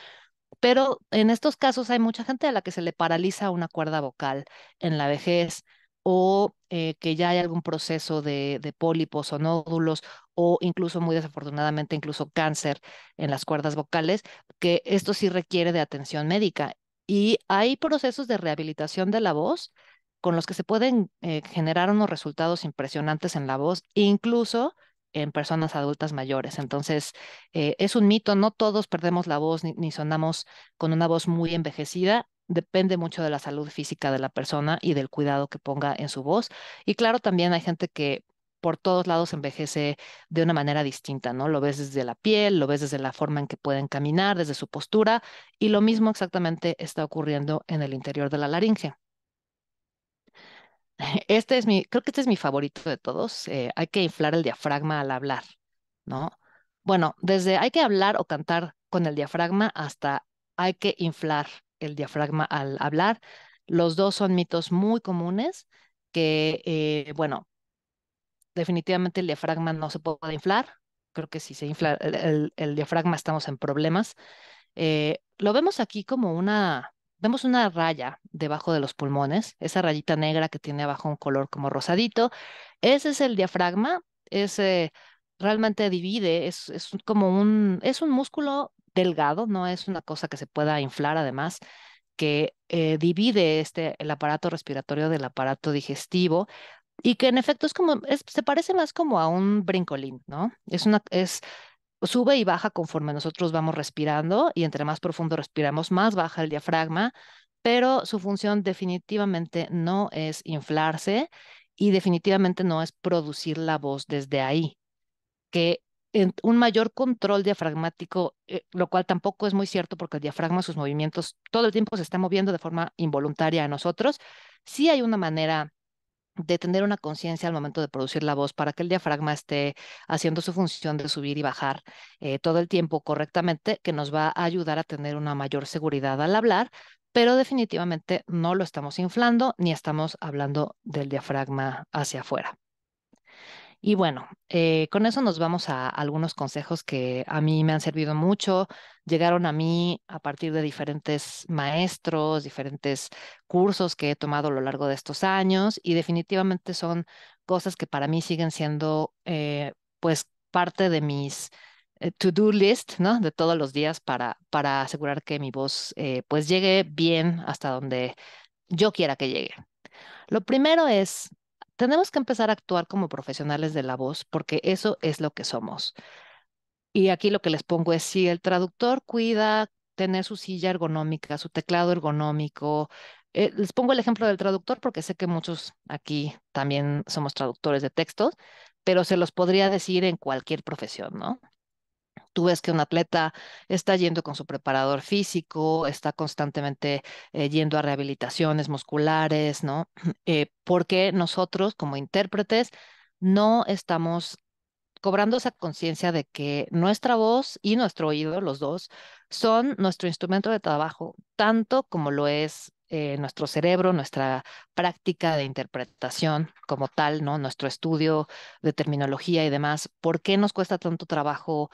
Pero en estos casos hay mucha gente a la que se le paraliza una cuerda vocal en la vejez, o eh, que ya hay algún proceso de, pólipos o nódulos o incluso muy desafortunadamente incluso cáncer en las cuerdas vocales, que esto sí requiere de atención médica. Y hay procesos de rehabilitación de la voz con los que se pueden eh, generar unos resultados impresionantes en la voz, incluso en personas adultas mayores. Entonces, eh, es un mito, no todos perdemos la voz ni, sonamos con una voz muy envejecida depende mucho de la salud física de la persona y del cuidado que ponga en su voz. Y claro, también hay gente que por todos lados envejece de una manera distinta, ¿no? Lo ves desde la piel, lo ves desde la forma en que pueden caminar, desde su postura, y lo mismo exactamente está ocurriendo en el interior de la laringe. [laughs] Este es mi, creo que este es mi favorito de todos. Eh, hay que inflar el diafragma al hablar, ¿no? Bueno, desde hay que hablar o cantar con el diafragma hasta hay que inflar el diafragma al hablar. Los dos son mitos muy comunes que, eh, bueno, definitivamente el diafragma no se puede inflar. Creo que si se infla el, diafragma estamos en problemas. Eh, lo vemos aquí como una, vemos una raya debajo de los pulmones, esa rayita negra que tiene abajo un color como rosadito. Ese es el diafragma, ese realmente divide, es, como un, es un músculo delgado, no es una cosa que se pueda inflar además, que eh, divide este, el aparato respiratorio del aparato digestivo y que en efecto es como, es, se parece más como a un brincolín, ¿no? Es una, es, sube y baja conforme nosotros vamos respirando y entre más profundo respiramos, más baja el diafragma, pero su función definitivamente no es inflarse y definitivamente no es producir la voz desde ahí que un mayor control diafragmático, eh, lo cual tampoco es muy cierto porque el diafragma, sus movimientos, todo el tiempo se está moviendo de forma involuntaria a nosotros. Sí hay una manera de tener una conciencia al momento de producir la voz para que el diafragma esté haciendo su función de subir y bajar eh, todo el tiempo correctamente, que nos va a ayudar a tener una mayor seguridad al hablar, pero definitivamente no lo estamos inflando ni estamos hablando del diafragma hacia afuera. Y bueno, eh, con eso nos vamos a algunos consejos que a mí me han servido mucho. Llegaron a mí a partir de diferentes maestros, diferentes cursos que he tomado a lo largo de estos años y definitivamente son cosas que para mí siguen siendo eh, pues parte de mis eh, to-do list, ¿no? De todos los días para, para asegurar que mi voz pues llegue bien hasta donde yo quiera que llegue. Lo primero es tenemos que empezar a actuar como profesionales de la voz porque eso es lo que somos. Y aquí lo que les pongo es si el traductor cuida tener su silla ergonómica, su teclado ergonómico. Eh, les pongo el ejemplo del traductor porque sé que muchos aquí también somos traductores de textos, pero se los podría decir en cualquier profesión, ¿no? Tú ves que un atleta está yendo con su preparador físico, está constantemente eh, yendo a rehabilitaciones musculares, ¿no? [clears throat] Eh, porque nosotros como intérpretes no estamos cobrando esa conciencia de que nuestra voz y nuestro oído, los dos, son nuestro instrumento de trabajo, tanto como lo es eh, nuestro cerebro, nuestra práctica de interpretación como tal, ¿no? Nuestro estudio de terminología y demás. ¿Por qué nos cuesta tanto trabajo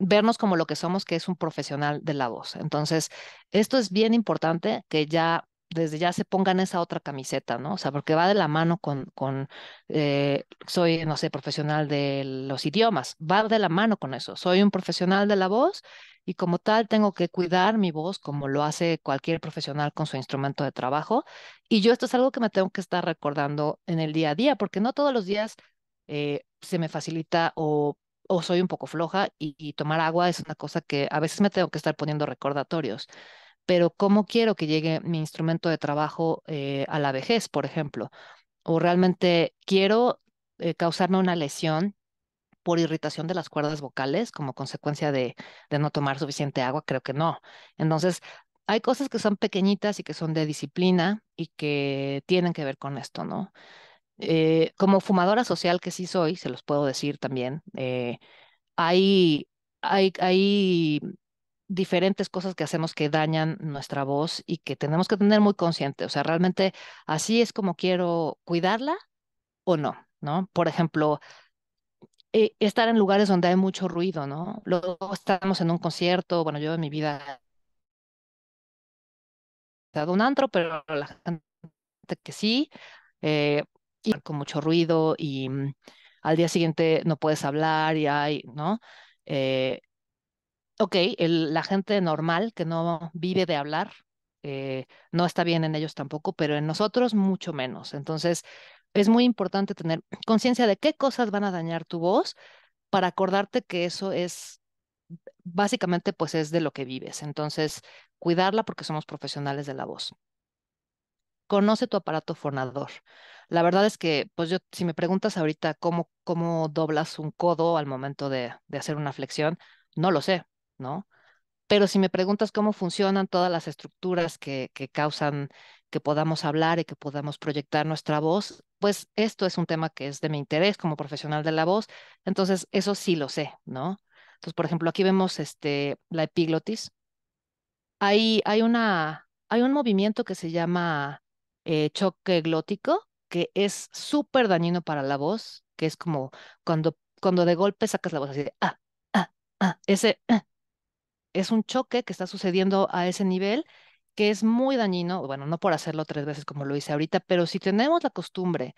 vernos como lo que somos, que es un profesional de la voz. Entonces, esto es bien importante que ya desde ya se pongan esa otra camiseta, ¿no? O sea, porque va de la mano con, con eh, soy, no sé, profesional de los idiomas, va de la mano con eso, soy un profesional de la voz y como tal tengo que cuidar mi voz como lo hace cualquier profesional con su instrumento de trabajo. Y yo esto es algo que me tengo que estar recordando en el día a día, porque no todos los días eh, se me facilita o o soy un poco floja y, tomar agua es una cosa que a veces me tengo que estar poniendo recordatorios. Pero ¿cómo quiero que llegue mi instrumento de trabajo eh, a la vejez, por ejemplo? O realmente quiero eh, causarme una lesión por irritación de las cuerdas vocales como consecuencia de, de no tomar suficiente agua, creo que no. Entonces, hay cosas que son pequeñitas y que son de disciplina y que tienen que ver con esto, ¿no? Eh, como fumadora social que sí soy, se los puedo decir también, eh, hay, hay, hay diferentes cosas que hacemos que dañan nuestra voz y que tenemos que tener muy consciente. O sea, realmente así es como quiero cuidarla o no, ¿no? Por ejemplo, eh, estar en lugares donde hay mucho ruido, ¿no? Luego estamos en un concierto, bueno, yo en mi vida he en un antro, pero la gente que sí, con mucho ruido y mm, al día siguiente no puedes hablar y hay, ¿no? Eh, ok, la gente normal que no vive de hablar, eh, no está bien en ellos tampoco, pero en nosotros mucho menos. Entonces, es muy importante tener conciencia de qué cosas van a dañar tu voz para acordarte que eso es básicamente pues es de lo que vives. Entonces, cuidarla porque somos profesionales de la voz conoce tu aparato fonador. La verdad es que, pues yo, si me preguntas ahorita cómo, cómo doblas un codo al momento de, hacer una flexión, no lo sé, ¿no? Pero si me preguntas cómo funcionan todas las estructuras que, causan que podamos hablar y que podamos proyectar nuestra voz, pues esto es un tema que es de mi interés como profesional de la voz, entonces eso sí lo sé, ¿no? Entonces, por ejemplo, aquí vemos este, la epiglotis. Hay, hay, una, hay un movimiento que se llama eh, choque glótico, que es súper dañino para la voz, que es como cuando, cuando de golpe sacas la voz así de, ah, ah, ah, ese, ah, es un choque que está sucediendo a ese nivel que es muy dañino, bueno, no por hacerlo tres veces como lo hice ahorita, pero si tenemos la costumbre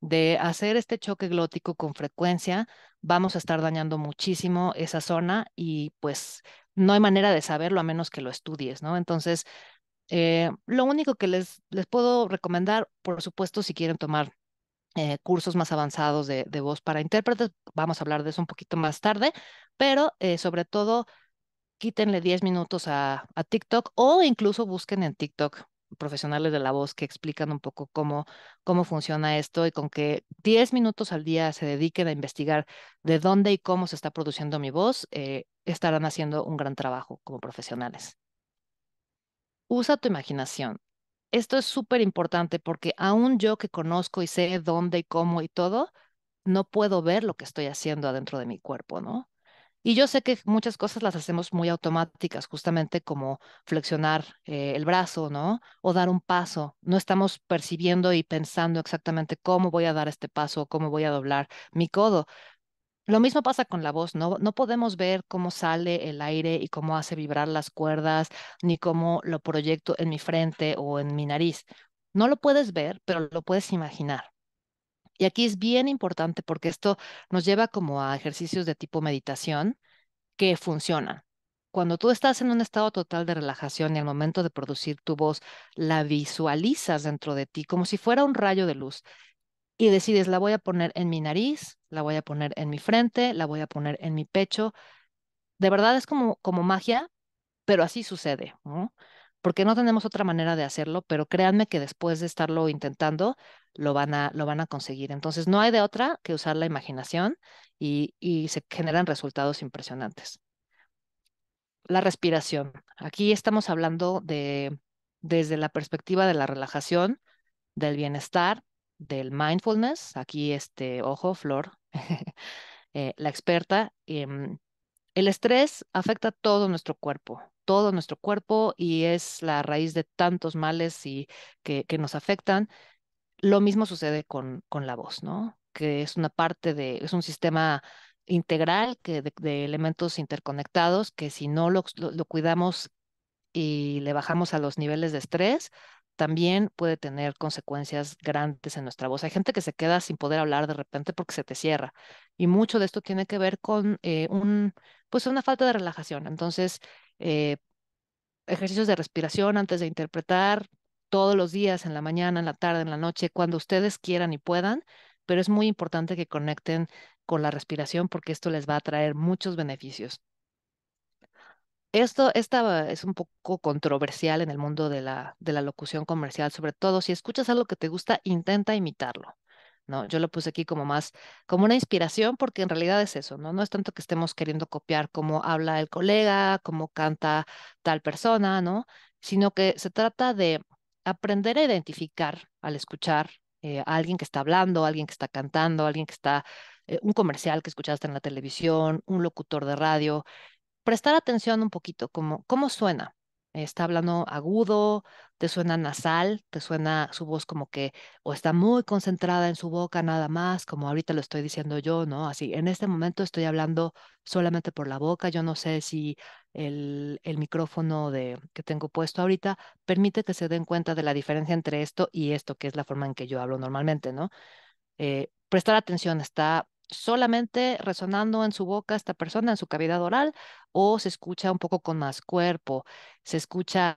de hacer este choque glótico con frecuencia, vamos a estar dañando muchísimo esa zona y pues no hay manera de saberlo a menos que lo estudies, ¿no? Entonces, eh, lo único que les, les puedo recomendar, por supuesto, si quieren tomar eh, cursos más avanzados de, voz para intérpretes, vamos a hablar de eso un poquito más tarde, pero eh, sobre todo quítenle 10 minutos a, TikTok o incluso busquen en TikTok profesionales de la voz que explican un poco cómo, cómo funciona esto y con que 10 minutos al día se dediquen a investigar de dónde y cómo se está produciendo mi voz, estarán haciendo un gran trabajo como profesionales usa tu imaginación. Esto es súper importante porque aún yo que conozco y sé dónde y cómo y todo, no puedo ver lo que estoy haciendo adentro de mi cuerpo, ¿no? Y yo sé que muchas cosas las hacemos muy automáticas, justamente como flexionar eh, el brazo, ¿no? O dar un paso. No estamos percibiendo y pensando exactamente cómo voy a dar este paso, cómo voy a doblar mi codo. Lo mismo pasa con la voz, ¿no? podemos ver cómo sale el aire y cómo hace vibrar las cuerdas, ni cómo lo proyecto en mi frente o en mi nariz. No lo puedes ver, pero lo puedes imaginar. Y aquí es bien importante porque esto nos lleva como a ejercicios de tipo meditación que funcionan. Cuando tú estás en un estado total de relajación y al momento de producir tu voz, la visualizas dentro de ti como si fuera un rayo de luz y decides, la voy a poner en mi nariz, la voy a poner en mi frente, la voy a poner en mi pecho. De verdad es como, como magia, pero así sucede, Porque no tenemos otra manera de hacerlo, pero créanme que después de estarlo intentando, lo van a, lo van a conseguir. Entonces, no hay de otra que usar la imaginación y, y se generan resultados impresionantes. La respiración. Aquí estamos hablando de, desde la perspectiva de la relajación, del bienestar, del mindfulness, aquí este, ojo, Flor, [laughs] eh, la experta, em, el estrés afecta todo nuestro cuerpo, todo nuestro cuerpo y es la raíz de tantos males y que, que nos afectan. Lo mismo sucede con, con, la voz, ¿no? Que es una parte de, es un sistema integral que de, elementos interconectados que si no lo cuidamos y le bajamos a los niveles de estrés, también puede tener consecuencias grandes en nuestra voz. Hay gente que se queda sin poder hablar de repente porque se te cierra y mucho de esto tiene que ver con eh, un, pues una falta de relajación. Entonces, eh, ejercicios de respiración antes de interpretar todos los días, en la mañana, en la tarde, en la noche, cuando ustedes quieran y puedan, pero es muy importante que conecten con la respiración porque esto les va a traer muchos beneficios. Esto es un poco controversial en el mundo de la, de la locución comercial, sobre todo si escuchas algo que te gusta, intenta imitarlo. ¿no? Yo lo puse aquí como más, como una inspiración, porque en realidad es eso, ¿no? No es tanto que estemos queriendo copiar cómo habla el colega, cómo canta tal persona, ¿no? Sino que se trata de aprender a identificar al escuchar eh, a alguien que está hablando, a alguien que está cantando, a alguien que está, eh, un comercial que escuchaste en la televisión, un locutor de radio, prestar atención un poquito, como cómo suena. Está hablando agudo, te suena nasal, te suena su voz como que o está muy concentrada en su boca nada más, como ahorita lo estoy diciendo yo, ¿no? Así, en este momento estoy hablando solamente por la boca, yo no sé si el, micrófono de, que tengo puesto ahorita permite que se den cuenta de la diferencia entre esto y esto, que es la forma en que yo hablo normalmente, ¿no? Eh, prestar atención, está solamente resonando en su boca esta persona, en su cavidad oral, o se escucha un poco con más cuerpo, se escucha,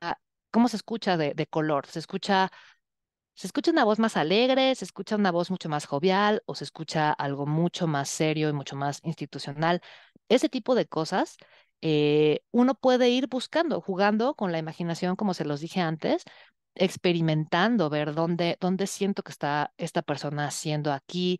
¿cómo se escucha de, color? Se escucha, se escucha una voz más alegre, se escucha una voz mucho más jovial, o se escucha algo mucho más serio y mucho más institucional. Ese tipo de cosas eh, uno puede ir buscando, jugando con la imaginación, como se los dije antes, experimentando, ver dónde, dónde siento que está esta persona siendo aquí,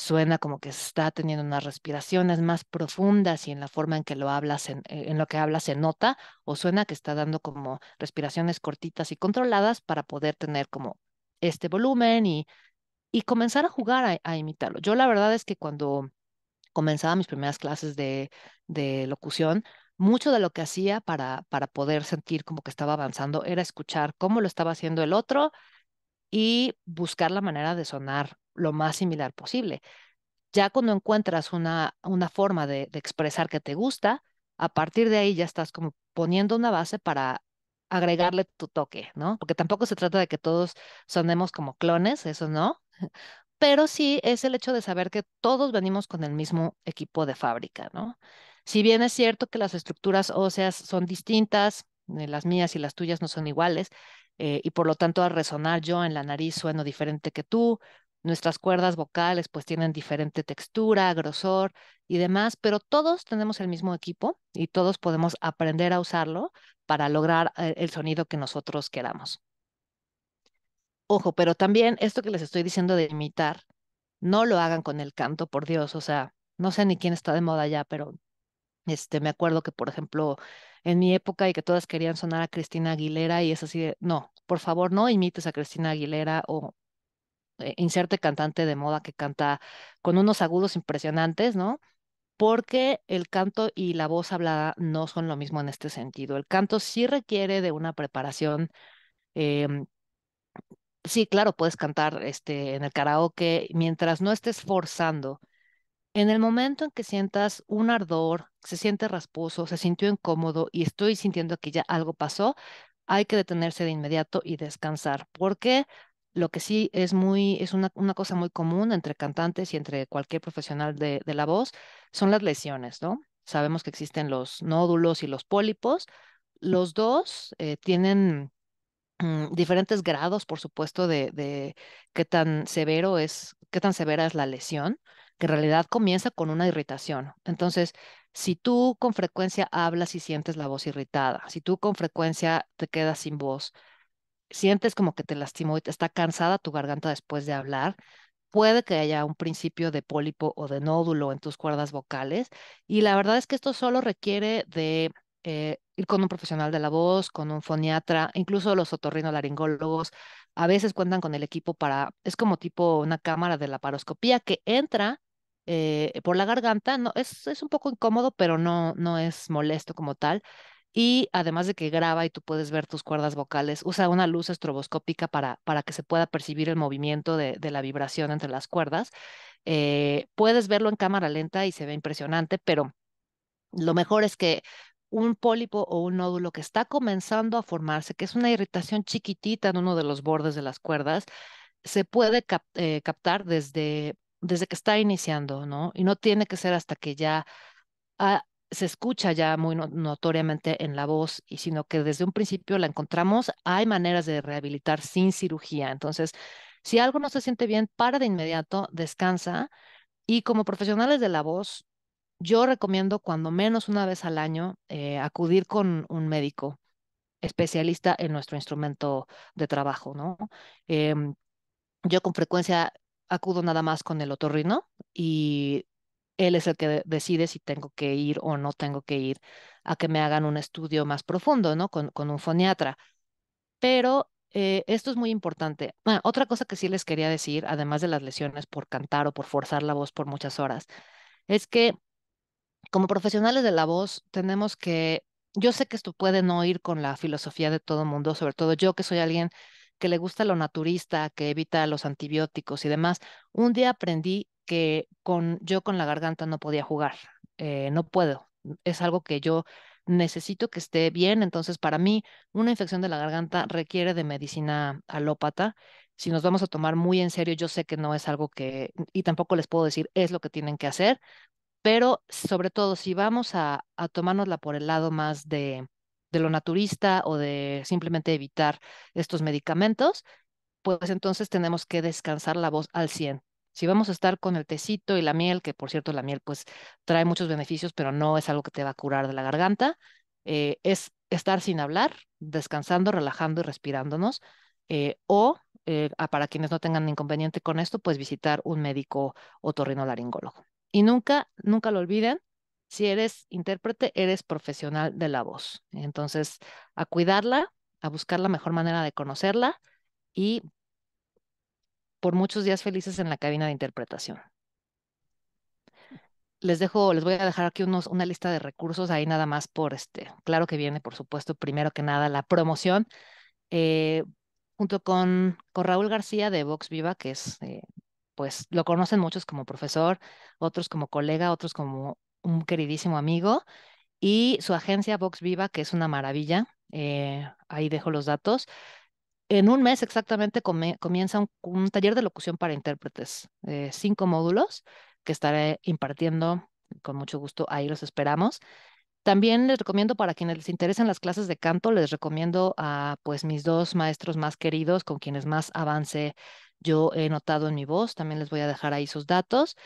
suena como que está teniendo unas respiraciones más profundas y en la forma en que lo hablas, en, eh, lo que habla se nota, o suena que está dando como respiraciones cortitas y controladas para poder tener como este volumen y, comenzar a jugar a, imitarlo. Yo la verdad es que cuando comenzaba mis primeras clases de, de locución, mucho de lo que hacía para, para poder sentir como que estaba avanzando era escuchar cómo lo estaba haciendo el otro y buscar la manera de sonar lo más similar posible. Ya cuando encuentras una, una forma de, expresar que te gusta, a partir de ahí ya estás como poniendo una base para agregarle tu toque, ¿no? Porque tampoco se trata de que todos sonemos como clones, eso no, [laughs] pero sí es el hecho de saber que todos venimos con el mismo equipo de fábrica, ¿no? Si bien es cierto que las estructuras óseas son distintas, eh, las mías y las tuyas no son iguales, eh, y por lo tanto al resonar yo en la nariz sueno diferente que tú, Nuestras cuerdas vocales pues tienen diferente textura, grosor y demás, pero todos tenemos el mismo equipo y todos podemos aprender a usarlo para lograr eh, el sonido que nosotros queramos. Ojo, pero también esto que les estoy diciendo de imitar, no lo hagan con el canto, por Dios, o sea, no sé ni quién está de moda ya, pero este, me acuerdo que, por ejemplo, en mi época y que todas querían sonar a Cristina Aguilera y es así no, por favor, no imites a Cristina Aguilera o eh, inserte cantante de moda que canta con unos agudos impresionantes, ¿no? Porque el canto y la voz hablada no son lo mismo en este sentido. El canto sí requiere de una preparación. Em, sí, claro, puedes cantar este, en el karaoke mientras no estés forzando. En el momento en que sientas un ardor, se siente rasposo, se sintió incómodo y estoy sintiendo que ya algo pasó, hay que detenerse de inmediato y descansar, porque lo que sí es muy, es una, cosa muy común entre cantantes y entre cualquier profesional de, la voz, son las lesiones, ¿no? Sabemos que existen los nódulos y los pólipos. Los dos eh, tienen mm, diferentes grados, por supuesto, de, de, qué tan severo es, qué tan severa es la lesión, que en realidad comienza con una irritación. Entonces, si tú con frecuencia hablas y sientes la voz irritada, si tú con frecuencia te quedas sin voz, sientes como que te lastimó y te está cansada tu garganta después de hablar, puede que haya un principio de pólipo o de nódulo en tus cuerdas vocales y la verdad es que esto solo requiere de eh, ir con un profesional de la voz, con un foniatra, incluso los otorrinolaringólogos a veces cuentan con el equipo para, es como tipo una cámara de la paroscopía que entra eh, por la garganta, no, es, es un poco incómodo, pero no, no es molesto como tal. Y además de que graba y tú puedes ver tus cuerdas vocales, usa una luz estroboscópica para, para que se pueda percibir el movimiento de, la vibración entre las cuerdas. Eh, puedes verlo en cámara lenta y se ve impresionante, pero lo mejor es que un pólipo o un nódulo que está comenzando a formarse, que es una irritación chiquitita en uno de los bordes de las cuerdas, se puede eh, captar desde, desde que está iniciando, ¿no? Y no tiene que ser hasta que ya ah, se escucha ya muy notoriamente en la voz, y sino que desde un principio la encontramos, hay maneras de rehabilitar sin cirugía. Entonces, si algo no se siente bien, para de inmediato, descansa. Y como profesionales de la voz, yo recomiendo cuando menos una vez al año eh, acudir con un médico especialista en nuestro instrumento de trabajo, ¿no? Em, yo con frecuencia acudo nada más con el otorrino y él es el que decide si tengo que ir o no tengo que ir a que me hagan un estudio más profundo, ¿no? Con, un foniatra. Pero eh, esto es muy importante. Bueno, ah, otra cosa que sí les quería decir, además de las lesiones por cantar o por forzar la voz por muchas horas, es que como profesionales de la voz tenemos que, yo sé que esto puede no ir con la filosofía de todo el mundo, sobre todo yo que soy alguien que le gusta lo naturista, que evita los antibióticos y demás, un día aprendí que con, yo con la garganta no podía jugar, eh, no puedo. Es algo que yo necesito que esté bien, entonces para mí una infección de la garganta requiere de medicina alópata. Si nos vamos a tomar muy en serio, yo sé que no es algo que, y tampoco les puedo decir es lo que tienen que hacer, pero sobre todo si vamos a tomárnosla por el lado más de, de lo naturista o de simplemente evitar estos medicamentos, pues entonces tenemos que descansar la voz al 100. Si vamos a estar con el tecito y la miel, que por cierto la miel pues trae muchos beneficios, pero no es algo que te va a curar de la garganta, eh, es estar sin hablar, descansando, relajando y respirándonos, eh, o eh, para quienes no tengan inconveniente con esto, pues visitar un médico otorrinolaringólogo. Y nunca, nunca lo olviden, si eres intérprete, eres profesional de la voz. Entonces, a cuidarla, a buscar la mejor manera de conocerla y por muchos días felices en la cabina de interpretación. Les dejo, les voy a dejar aquí unos, una lista de recursos ahí nada más por este. Claro que viene, por supuesto, primero que nada la promoción. Eh, junto con, con, Raúl García de Vox Viva, que es, eh, pues lo conocen muchos como profesor, otros como colega, otros como un queridísimo amigo, y su agencia Vox Viva, que es una maravilla. Eh, ahí dejo los datos. En un mes exactamente comienza un, taller de locución para intérpretes, eh, cinco módulos que estaré impartiendo con mucho gusto. Ahí los esperamos. También les recomiendo para quienes les interesan las clases de canto, les recomiendo a pues mis dos maestros más queridos con quienes más avance yo he notado en mi voz. También les voy a dejar ahí sus datos.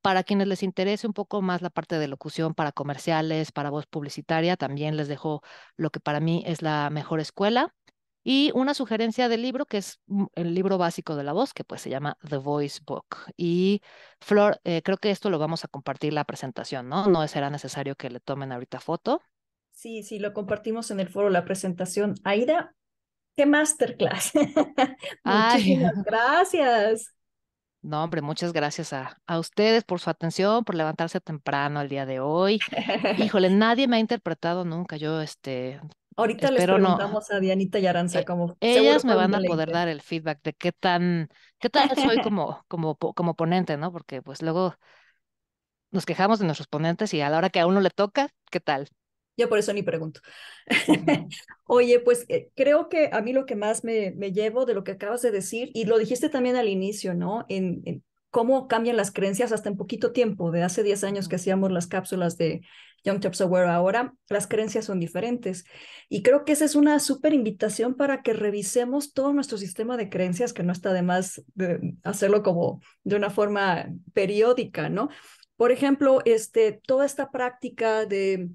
Para quienes les interese un poco más la parte de locución para comerciales, para voz publicitaria, también les dejo lo que para mí es la mejor escuela. Y una sugerencia del libro, que es mm, el libro básico de la voz, que pues se llama The Voice Book. Y Flor, eh, creo que esto lo vamos a compartir la presentación, ¿no? No será necesario que le tomen ahorita foto. Sí, sí, lo compartimos en el foro, la presentación. Aida, qué masterclass. [laughs] Muchísimas [laughs] gracias. No, hombre, muchas gracias a, ustedes por su atención, por levantarse temprano el día de hoy. [laughs] Híjole, nadie me ha interpretado nunca. Yo, este. Ahorita les preguntamos a Dianita y Aranza e, cómo. Ellas me van a poder dar el feedback de qué tan, qué tal soy como, como, como ponente, ¿no? Porque pues luego nos quejamos de nuestros ponentes y a la hora que a uno le toca, ¿qué tal? Yo por eso ni pregunto. [laughs] Oye, pues eh, creo que a mí lo que más me, me, llevo de lo que acabas de decir, y lo dijiste también al inicio, ¿no? En, cómo cambian las creencias hasta en poquito tiempo, de hace 10 años que hacíamos las cápsulas de Young Chaps Aware, ahora las creencias son diferentes. Y creo que esa es una súper invitación para que revisemos todo nuestro sistema de creencias, que no está de más hacerlo como de una forma periódica, ¿no? Por ejemplo, este, toda esta práctica de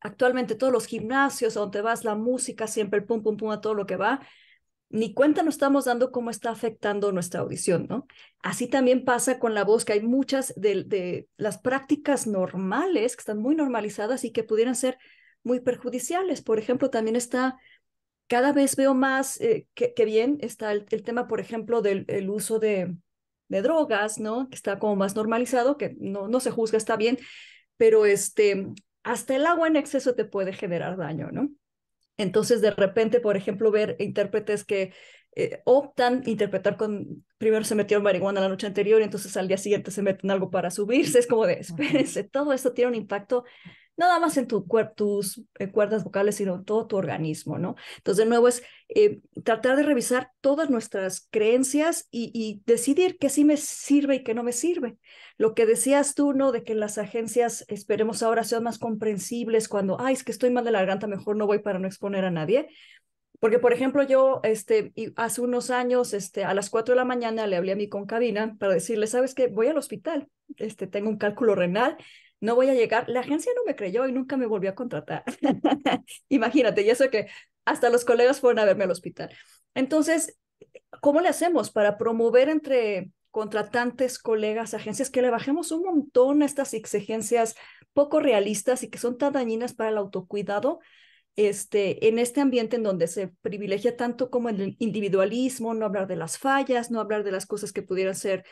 actualmente todos los gimnasios donde vas, la música, siempre el pum, pum, pum a todo lo que va, ni cuenta nos estamos dando cómo está afectando nuestra audición, ¿no? Así también pasa con la voz, que hay muchas de, las prácticas normales que están muy normalizadas y que pudieran ser muy perjudiciales. Por ejemplo, también está, cada vez veo más eh, que, bien, está el, tema, por ejemplo, del uso de, drogas, ¿no? Que está como más normalizado, que no, no se juzga, está bien, pero este, hasta el agua en exceso te puede generar daño, ¿no? Entonces, de repente, por ejemplo, ver intérpretes que eh, optan interpretar con, primero se metieron marihuana la noche anterior y entonces al día siguiente se meten algo para subirse, es como de, espérense, todo esto tiene un impacto nada más en tu tus eh, cuerdas vocales, sino en todo tu organismo, ¿no? Entonces, de nuevo, es eh, tratar de revisar todas nuestras creencias y, y, decidir qué sí me sirve y qué no me sirve. Lo que decías tú, ¿no? De que las agencias, esperemos ahora, sean más comprensibles cuando, ay, es que estoy mal de la garganta, mejor no voy para no exponer a nadie. Porque, por ejemplo, yo este, hace unos años, este, a las 4 de la mañana, le hablé a mi concabina para decirle, ¿sabes qué? Voy al hospital, este, tengo un cálculo renal, no voy a llegar. La agencia no me creyó y nunca me volvió a contratar. [laughs] Imagínate, y eso que hasta los colegas fueron a verme al hospital. Entonces, ¿cómo le hacemos para promover entre contratantes, colegas, agencias, que le bajemos un montón a estas exigencias poco realistas y que son tan dañinas para el autocuidado, este, en este ambiente en donde se privilegia tanto como el individualismo, no hablar de las fallas, no hablar de las cosas que pudieran ser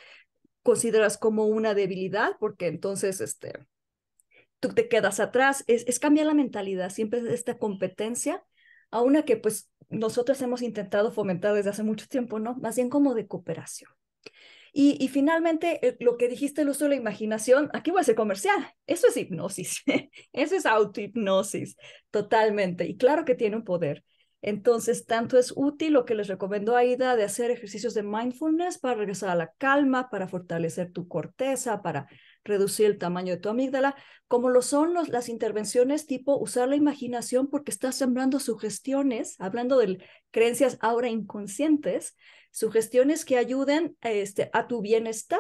consideradas como una debilidad, porque entonces este, tú te quedas atrás, es, cambiar la mentalidad, siempre de esta competencia a una que pues nosotros hemos intentado fomentar desde hace mucho tiempo, ¿no? Más bien como de cooperación. Y, finalmente, eh, lo que dijiste, el uso de la imaginación, aquí voy a ser comercial. Eso es hipnosis, [laughs] eso es autohipnosis, totalmente. Y claro que tiene un poder. Entonces, tanto es útil lo que les recomiendo a Aida de hacer ejercicios de mindfulness para regresar a la calma, para fortalecer tu corteza, para reducir el tamaño de tu amígdala, como lo son las intervenciones tipo usar la imaginación porque estás sembrando sugestiones, hablando de creencias ahora inconscientes, sugestiones que ayuden este, a tu bienestar,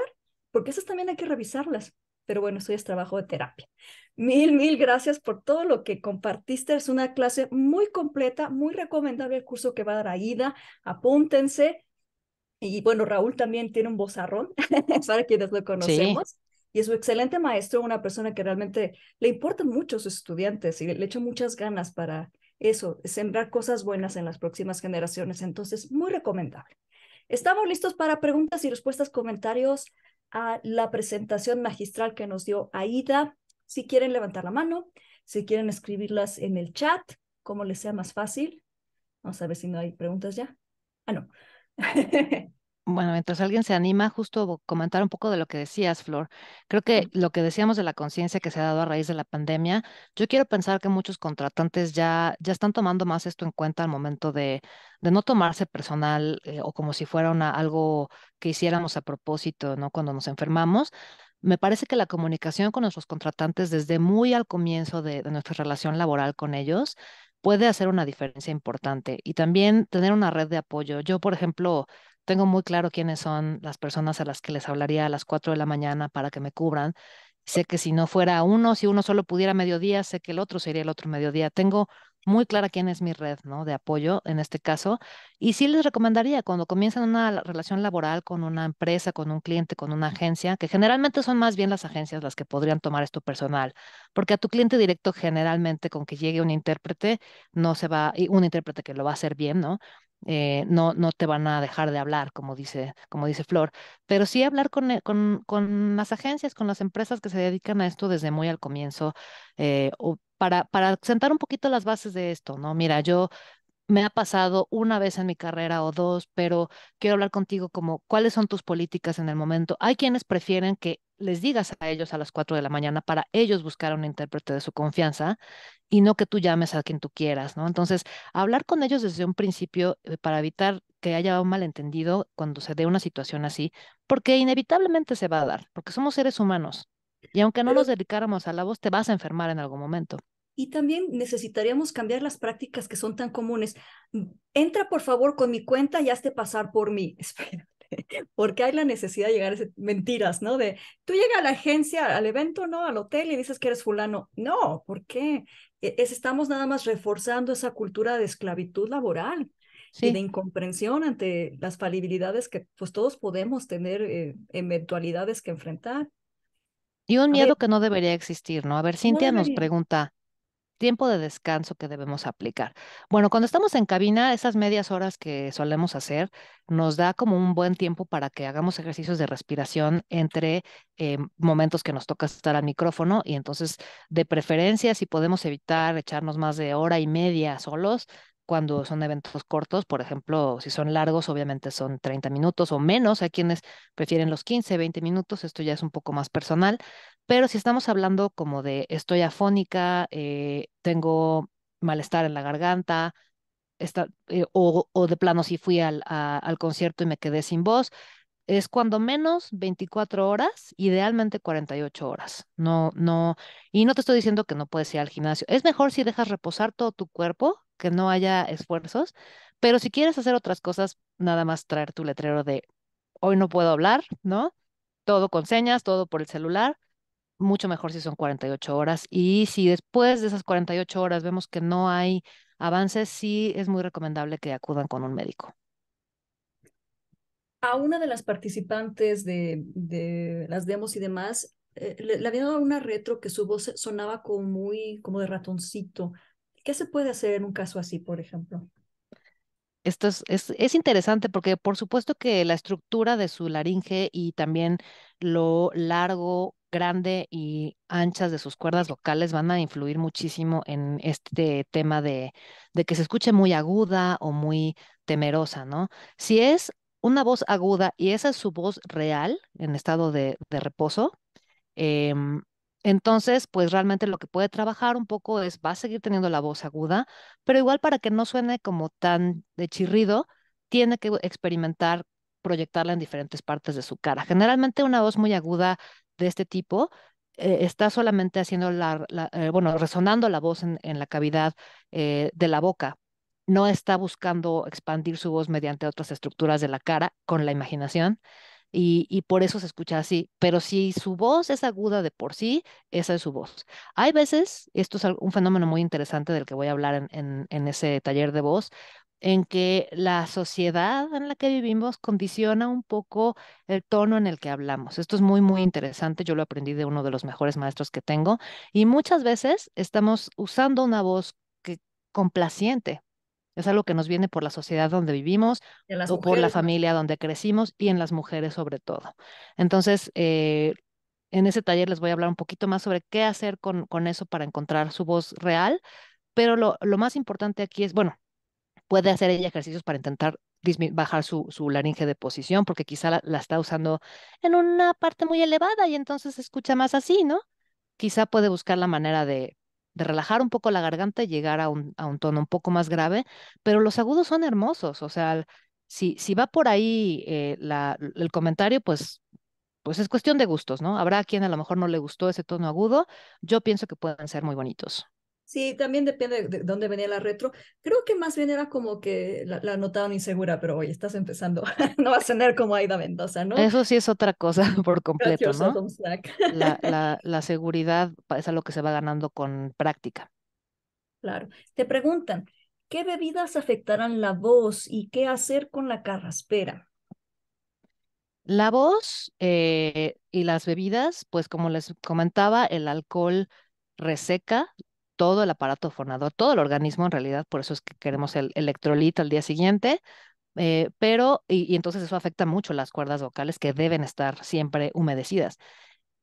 porque esas también hay que revisarlas. Pero bueno, eso es trabajo de terapia. Mil, mil gracias por todo lo que compartiste. Es una clase muy completa, muy recomendable el curso que va a dar Aida. Apúntense. Y bueno, Raúl también tiene un bozarrón, [laughs] para quienes lo conocemos y es un excelente maestro, una persona que realmente le importa mucho sus estudiantes y le echa muchas ganas para eso, sembrar cosas buenas en las próximas generaciones. Entonces, muy recomendable. Estamos listos para preguntas y respuestas, comentarios a la presentación magistral que nos dio Aida. Si quieren levantar la mano, si quieren escribirlas en el chat, como les sea más fácil. Vamos a ver si no hay preguntas ya. Ah, no. [laughs] bueno, mientras alguien se anima, justo comentar un poco de lo que decías, Flor. Creo que lo que decíamos de la conciencia que se ha dado a raíz de la pandemia, yo quiero pensar que muchos contratantes ya, ya están tomando más esto en cuenta al momento de, de no tomarse personal eh, o como si fuera algo que hiciéramos a propósito, ¿no? Cuando nos enfermamos. Me parece que la comunicación con nuestros contratantes desde muy al comienzo de, de nuestra relación laboral con ellos puede hacer una diferencia importante y también tener una red de apoyo. Yo, por ejemplo, tengo muy claro quiénes son las personas a las que les hablaría a las 4 de la mañana para que me cubran. Sé que si no fuera uno, si uno solo pudiera mediodía, sé que el otro sería el otro mediodía. Tengo muy clara quién es mi red ¿no? de apoyo en este caso. Y sí les recomendaría cuando comienzan una relación laboral con una empresa, con un cliente, con una agencia, que generalmente son más bien las agencias las que podrían tomar esto personal, porque a tu cliente directo generalmente con que llegue un intérprete, no se va, un intérprete que lo va a hacer bien, ¿no? Eh, no, no te van a dejar de hablar, como dice, como dice Flor, pero sí hablar con, eh, las agencias, con las empresas que se dedican a esto desde muy al comienzo, eh, o para, para sentar un poquito las bases de esto, ¿no? Mira, yo me ha pasado una vez en mi carrera o dos, pero quiero hablar contigo como cuáles son tus políticas en el momento. Hay quienes prefieren que les digas a ellos a las 4 de la mañana para ellos buscar un intérprete de su confianza y no que tú llames a quien tú quieras, ¿no? Entonces, hablar con ellos desde un principio eh, para evitar que haya un malentendido cuando se dé una situación así, porque inevitablemente se va a dar, porque somos seres humanos. Y aunque no los nos dedicáramos a la voz, te vas a enfermar en algún momento. Y también necesitaríamos cambiar las prácticas que son tan comunes. Entra por favor con mi cuenta y hazte pasar por mí. [laughs] Espera. [laughs] porque hay la necesidad de llegar a mentiras, ¿no? De tú llegas a la agencia, al evento, ¿no? Al hotel y dices que eres fulano. No, ¿por qué? E, es, estamos nada más reforzando esa cultura de esclavitud laboral. y de incomprensión ante las falibilidades que pues todos podemos tener eh, eventualidades que enfrentar. Y un miedo que no debería existir, ¿no? A ver, Cintia nos pregunta, tiempo de descanso que debemos aplicar. Bueno, cuando estamos en cabina, esas medias horas que solemos hacer nos da como un buen tiempo para que hagamos ejercicios de respiración entre eh, momentos que nos toca estar al micrófono y entonces de preferencia si podemos evitar echarnos más de hora y media solos, cuando son eventos cortos, por ejemplo, si son largos, obviamente son 30 minutos o menos, hay quienes prefieren los 15, 20 minutos, esto ya es un poco más personal, pero si estamos hablando como de estoy afónica, eh, tengo malestar en la garganta, está, eh, o, de plano si fui al, al concierto y me quedé sin voz, es cuando menos 24 horas, idealmente 48 horas. No, no, y no te estoy diciendo que no puedes ir al gimnasio. Es mejor si dejas reposar todo tu cuerpo que no haya esfuerzos, pero si quieres hacer otras cosas, nada más traer tu letrero de hoy no puedo hablar, ¿no? Todo con señas, todo por el celular, mucho mejor si son 48 horas y si después de esas 48 horas vemos que no hay avances, sí es muy recomendable que acudan con un médico. A una de las participantes de, las demos y demás, eh, le, le, había dado una retro que su voz sonaba como muy como de ratoncito. ¿Qué se puede hacer en un caso así, por ejemplo? Esto es, interesante porque por supuesto que la estructura de su laringe y también lo largo, grande y anchas de sus cuerdas locales van a influir muchísimo en este tema de, de que se escuche muy aguda o muy temerosa, ¿no? Si es una voz aguda y esa es su voz real en estado de, reposo, eh, entonces, pues realmente lo que puede trabajar un poco es, va a seguir teniendo la voz aguda, pero igual para que no suene como tan de chirrido, tiene que experimentar proyectarla en diferentes partes de su cara. Generalmente una voz muy aguda de este tipo eh, está solamente haciendo la, eh, bueno, resonando la voz en, la cavidad eh, de la boca. No está buscando expandir su voz mediante otras estructuras de la cara con la imaginación, y, por eso se escucha así. Pero si su voz es aguda de por sí, esa es su voz. Hay veces, esto es un fenómeno muy interesante del que voy a hablar en, en ese taller de voz, en que la sociedad en la que vivimos condiciona un poco el tono en el que hablamos. Esto es muy, muy interesante. Yo lo aprendí de uno de los mejores maestros que tengo y muchas veces estamos usando una voz complaciente es algo que nos viene por la sociedad donde vivimos, o por la familia donde crecimos y en las mujeres sobre todo. Entonces, eh, en ese taller les voy a hablar un poquito más sobre qué hacer con, con eso para encontrar su voz real, pero lo, más importante aquí es, bueno, puede hacer ella ejercicios para intentar bajar su, laringe de posición, porque quizá la, la, está usando en una parte muy elevada y entonces se escucha más así, ¿no? Quizá puede buscar la manera de de relajar un poco la garganta y llegar a un, a un tono un poco más grave, pero los agudos son hermosos, o sea, si, si va por ahí eh, el comentario, pues, pues es cuestión de gustos, ¿no? Habrá quien a lo mejor no le gustó ese tono agudo, yo pienso que pueden ser muy bonitos. Sí, también depende de dónde venía la retro. Creo que más bien era como que la, la notaban insegura, pero oye, estás empezando, [laughs] no vas a tener como Aida Mendoza, ¿no? Eso sí es otra cosa [laughs] por completo, ¿no? [laughs] La, la, seguridad es lo que se va ganando con práctica. Claro. Te preguntan, ¿qué bebidas afectarán la voz y qué hacer con la carraspera? La voz eh, y las bebidas, pues como les comentaba, el alcohol reseca todo el aparato fonador, todo el organismo en realidad, por eso es que queremos el electrolito al día siguiente, eh, pero, y, entonces eso afecta mucho las cuerdas vocales que deben estar siempre humedecidas.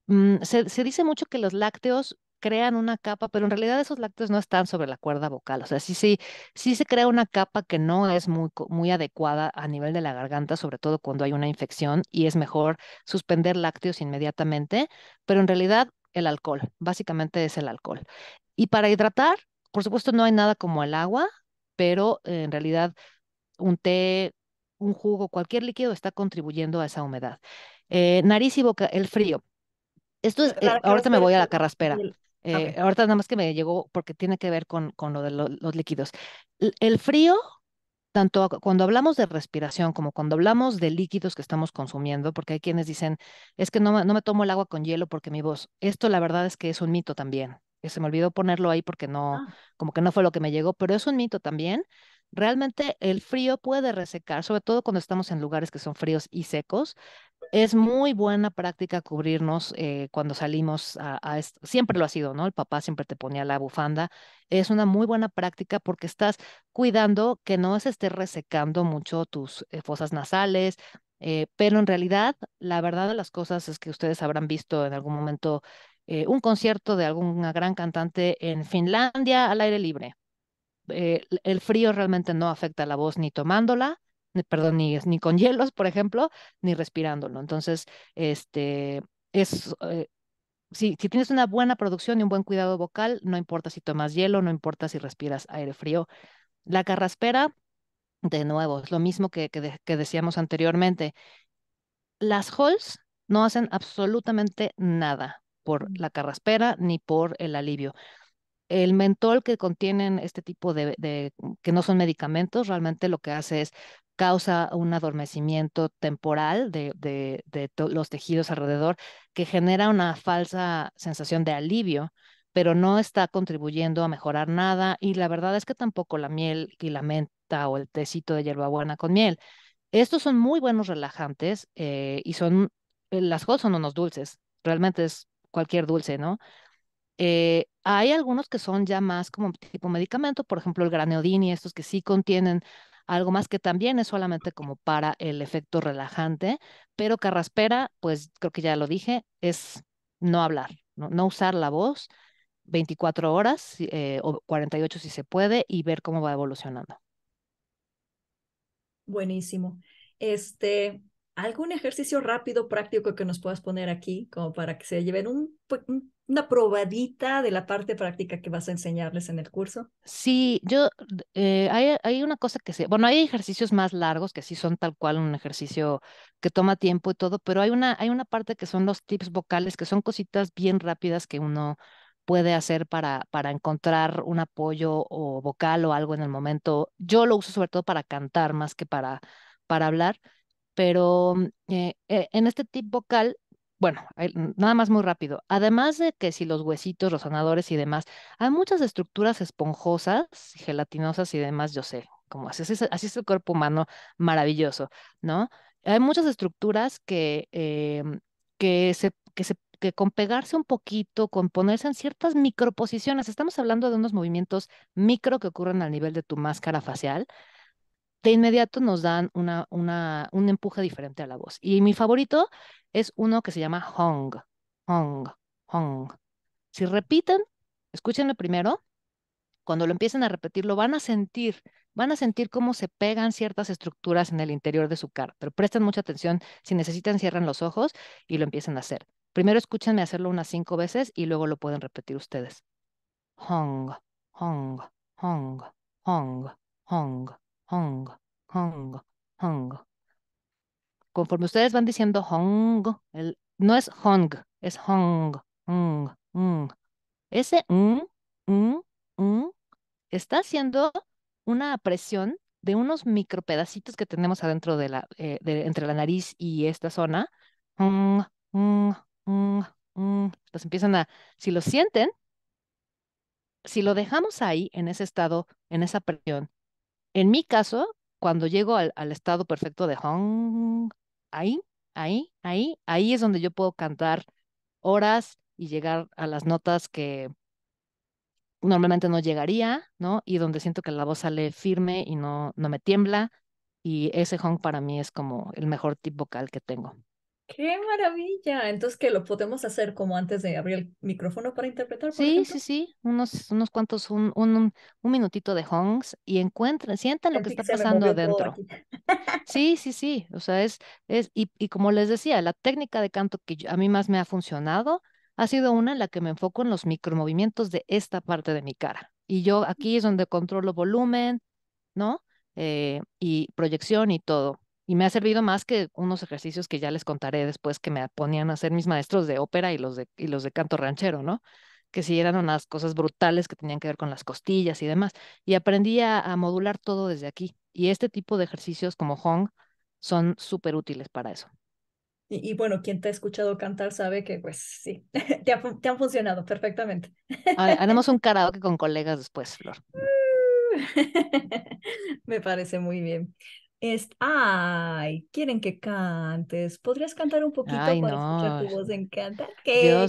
Mm, se, dice mucho que los lácteos crean una capa, pero en realidad esos lácteos no están sobre la cuerda vocal. O sea, sí, sí, sí se crea una capa que no es muy, muy adecuada a nivel de la garganta, sobre todo cuando hay una infección y es mejor suspender lácteos inmediatamente, pero en realidad el alcohol, básicamente es el alcohol. Y para hidratar, por supuesto, no hay nada como el agua, pero eh, en realidad un té, un jugo, cualquier líquido está contribuyendo a esa humedad. Eh, nariz y boca, el frío. Esto es, eh, ahorita me voy a la carraspera. Ahorita nada más que me llegó porque tiene que ver con, con lo de los líquidos. El, frío, tanto cuando hablamos de respiración como cuando hablamos de líquidos que estamos consumiendo, porque hay quienes dicen, es que no me tomo el agua con hielo porque mi voz, esto la verdad es que es un mito también se me olvidó ponerlo ahí porque no, ah. como que no fue lo que me llegó, pero es un mito también. Realmente el frío puede resecar, sobre todo cuando estamos en lugares que son fríos y secos. Es muy buena práctica cubrirnos eh, cuando salimos a, a siempre lo ha sido, ¿no? El papá siempre te ponía la bufanda. Es una muy buena práctica porque estás cuidando que no se esté resecando mucho tus eh, fosas nasales, eh, pero en realidad, la verdad de las cosas es que ustedes habrán visto en algún momento eh, un concierto de alguna gran cantante en Finlandia al aire libre. Eh, el frío realmente no afecta la voz ni tomándola, perdón, ni, con [laughs] hielos, por ejemplo, ni respirándolo. Entonces, este, es, eh, si, tienes una buena producción y un buen cuidado vocal, no importa si tomas hielo, no importa si respiras aire frío. La carraspera, de nuevo, es lo mismo que, que decíamos anteriormente. Las halls no hacen absolutamente nada por la carraspera ni por el alivio. El mentol que contienen este tipo de, mm, que no son medicamentos, realmente lo que hace es causa un adormecimiento temporal de, de, los tejidos alrededor que genera una falsa sensación de alivio, pero no está contribuyendo a mejorar nada y la verdad es que tampoco la miel y la menta o el tecito de hierbabuena con miel. Estos son muy buenos relajantes eh, y son, eh, las cosas son unos dulces, realmente es cualquier dulce, ¿no? Eh, hay algunos que son ya más como tipo medicamento, por ejemplo el graneodini, estos que sí contienen algo más que también es solamente como para el efecto relajante, pero carraspera, pues creo que ya lo dije, es no hablar, no, usar la voz 24 horas eh, o 48 si se puede y ver cómo va evolucionando. Buenísimo. Este, ¿Algún ejercicio rápido, práctico que nos puedas poner aquí, como para que se lleven una probadita de la parte práctica que vas a enseñarles en el curso? Sí, yo, eh, hay, una cosa que se, bueno, hay ejercicios más largos que sí son tal cual un ejercicio que toma tiempo y todo, pero hay una, hay una parte que son los tips vocales, que son cositas bien rápidas que uno puede hacer para, para encontrar un apoyo o vocal o algo en el momento. Yo lo uso sobre todo para cantar más que para, para hablar pero mm, eh, eh, en este tip vocal, bueno, nada más muy rápido, además de que si los huesitos, los sonadores y demás, hay muchas estructuras esponjosas, gelatinosas y demás, yo sé, como así es, el cuerpo humano maravilloso, ¿no? Hay muchas estructuras que, eh, mm, que, se, que se que con pegarse un poquito, con ponerse en ciertas microposiciones, estamos hablando de unos movimientos micro que ocurren al nivel de tu máscara facial, de inmediato nos dan un empuje diferente a la voz. Y mi favorito es uno que se llama Hong, Hong, Hong. Si repiten, escúchenlo primero. Cuando lo empiecen a repetir, lo van a sentir. Van a sentir cómo se pegan ciertas estructuras en el interior de su cara. Pero presten mucha atención. Si necesitan, cierran los ojos y lo empiecen a hacer. Primero escúchenme hacerlo unas cinco veces y luego lo pueden repetir ustedes. Hong, Hong, Hong, Hong, Hong. Hong, Hong, Hong. Conforme ustedes van diciendo Hong, el, no es Hong, es Hong, Hong, Hong. Ese hong, hong, hong, está haciendo una presión de unos micropedacitos que tenemos adentro de la, eh, entre la nariz y esta zona. Hong, hong, hong, los empiezan a, si lo sienten, si lo dejamos ahí, en ese estado, en esa presión, en mi caso, cuando llego al, estado perfecto de Hong, ahí, ahí, ahí, ahí es donde yo puedo cantar horas y llegar a las notas que normalmente no llegaría, ¿no? Y donde siento que la voz sale firme y no, no me tiembla. Y ese Hong para mí es como el mejor tip vocal que tengo. ¡Qué maravilla! Entonces, ¿qué lo podemos hacer como antes de abrir el micrófono para interpretar? sí, sí, sí. Unos, unos cuantos, un, un, minutito de hongs y encuentran, sientan lo que está pasando adentro. Sí, [laughs] sí, sí. O sea, es, es y, como les decía, la técnica de canto que a mí más me ha funcionado ha sido una en la que me enfoco en los micromovimientos de esta parte de mi cara. Y yo aquí es donde controlo volumen, ¿no? Eh, y proyección y todo y me ha servido más que unos ejercicios que ya les contaré después que me ponían a hacer mis maestros de ópera y los de, y los de canto ranchero, ¿no? Que sí eran unas cosas brutales que tenían que ver con las costillas y demás. Y aprendí a, modular todo desde aquí. Y este tipo de ejercicios como Hong son súper útiles para eso. Y, bueno, quien te ha escuchado cantar sabe que pues sí, [laughs] te, han funcionado perfectamente. [laughs] haremos un karaoke con colegas después, Flor. Uh, [laughs] me parece muy bien ay, quieren que cantes. ¿Podrías cantar un poquito para escuchar tu voz en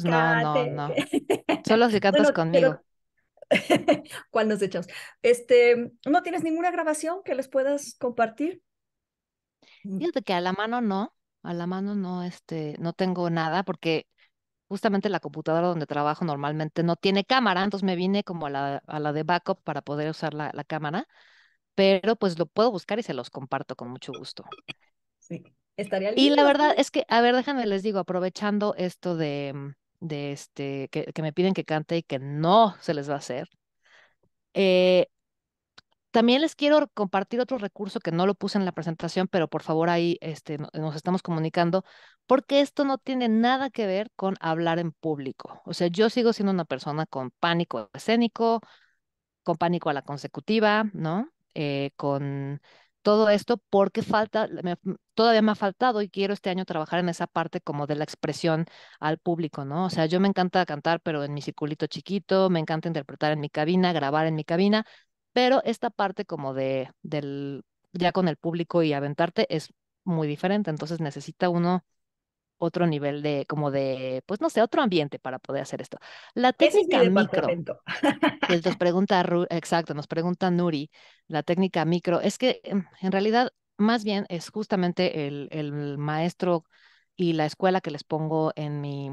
no, no, [laughs] Solo si cantas conmigo. Cuando [laughs] ¿Cuál nos echamos? Este, ¿no tienes ninguna grabación que les puedas compartir? de mm. que a la mano no, a la mano no, este, no tengo nada porque justamente la computadora donde trabajo normalmente no tiene cámara, entonces me vine como a la, a la de backup para poder usar la, la cámara pero pues lo puedo buscar y se los comparto con mucho gusto. Sí, estaría Y la verdad es que, a ver, déjenme les digo, aprovechando esto de, mm, este, que, me piden que cante y que no se les va a hacer, eh, también les quiero compartir otro recurso que no lo puse en la presentación, pero por favor ahí este, nos estamos comunicando, porque esto no tiene nada que ver con hablar en público. O sea, yo sigo siendo una persona con pánico escénico, con pánico a la consecutiva, ¿no? Eh, con todo esto porque falta, todavía me ha faltado y quiero este año trabajar en esa parte como de la expresión al público, ¿no? O sea, yo me encanta cantar, pero en mi circulito chiquito, me encanta interpretar en mi cabina, grabar en mi cabina, pero esta parte como de, del, ya con el público y aventarte es muy diferente, entonces necesita uno otro nivel de, como de, pues no sé, otro ambiente para poder hacer esto. La técnica micro, nos [laughs] pregunta, exacto, nos pregunta Nuri, la técnica micro, es que em, en realidad más bien es justamente el, el maestro y la escuela que les pongo en mi,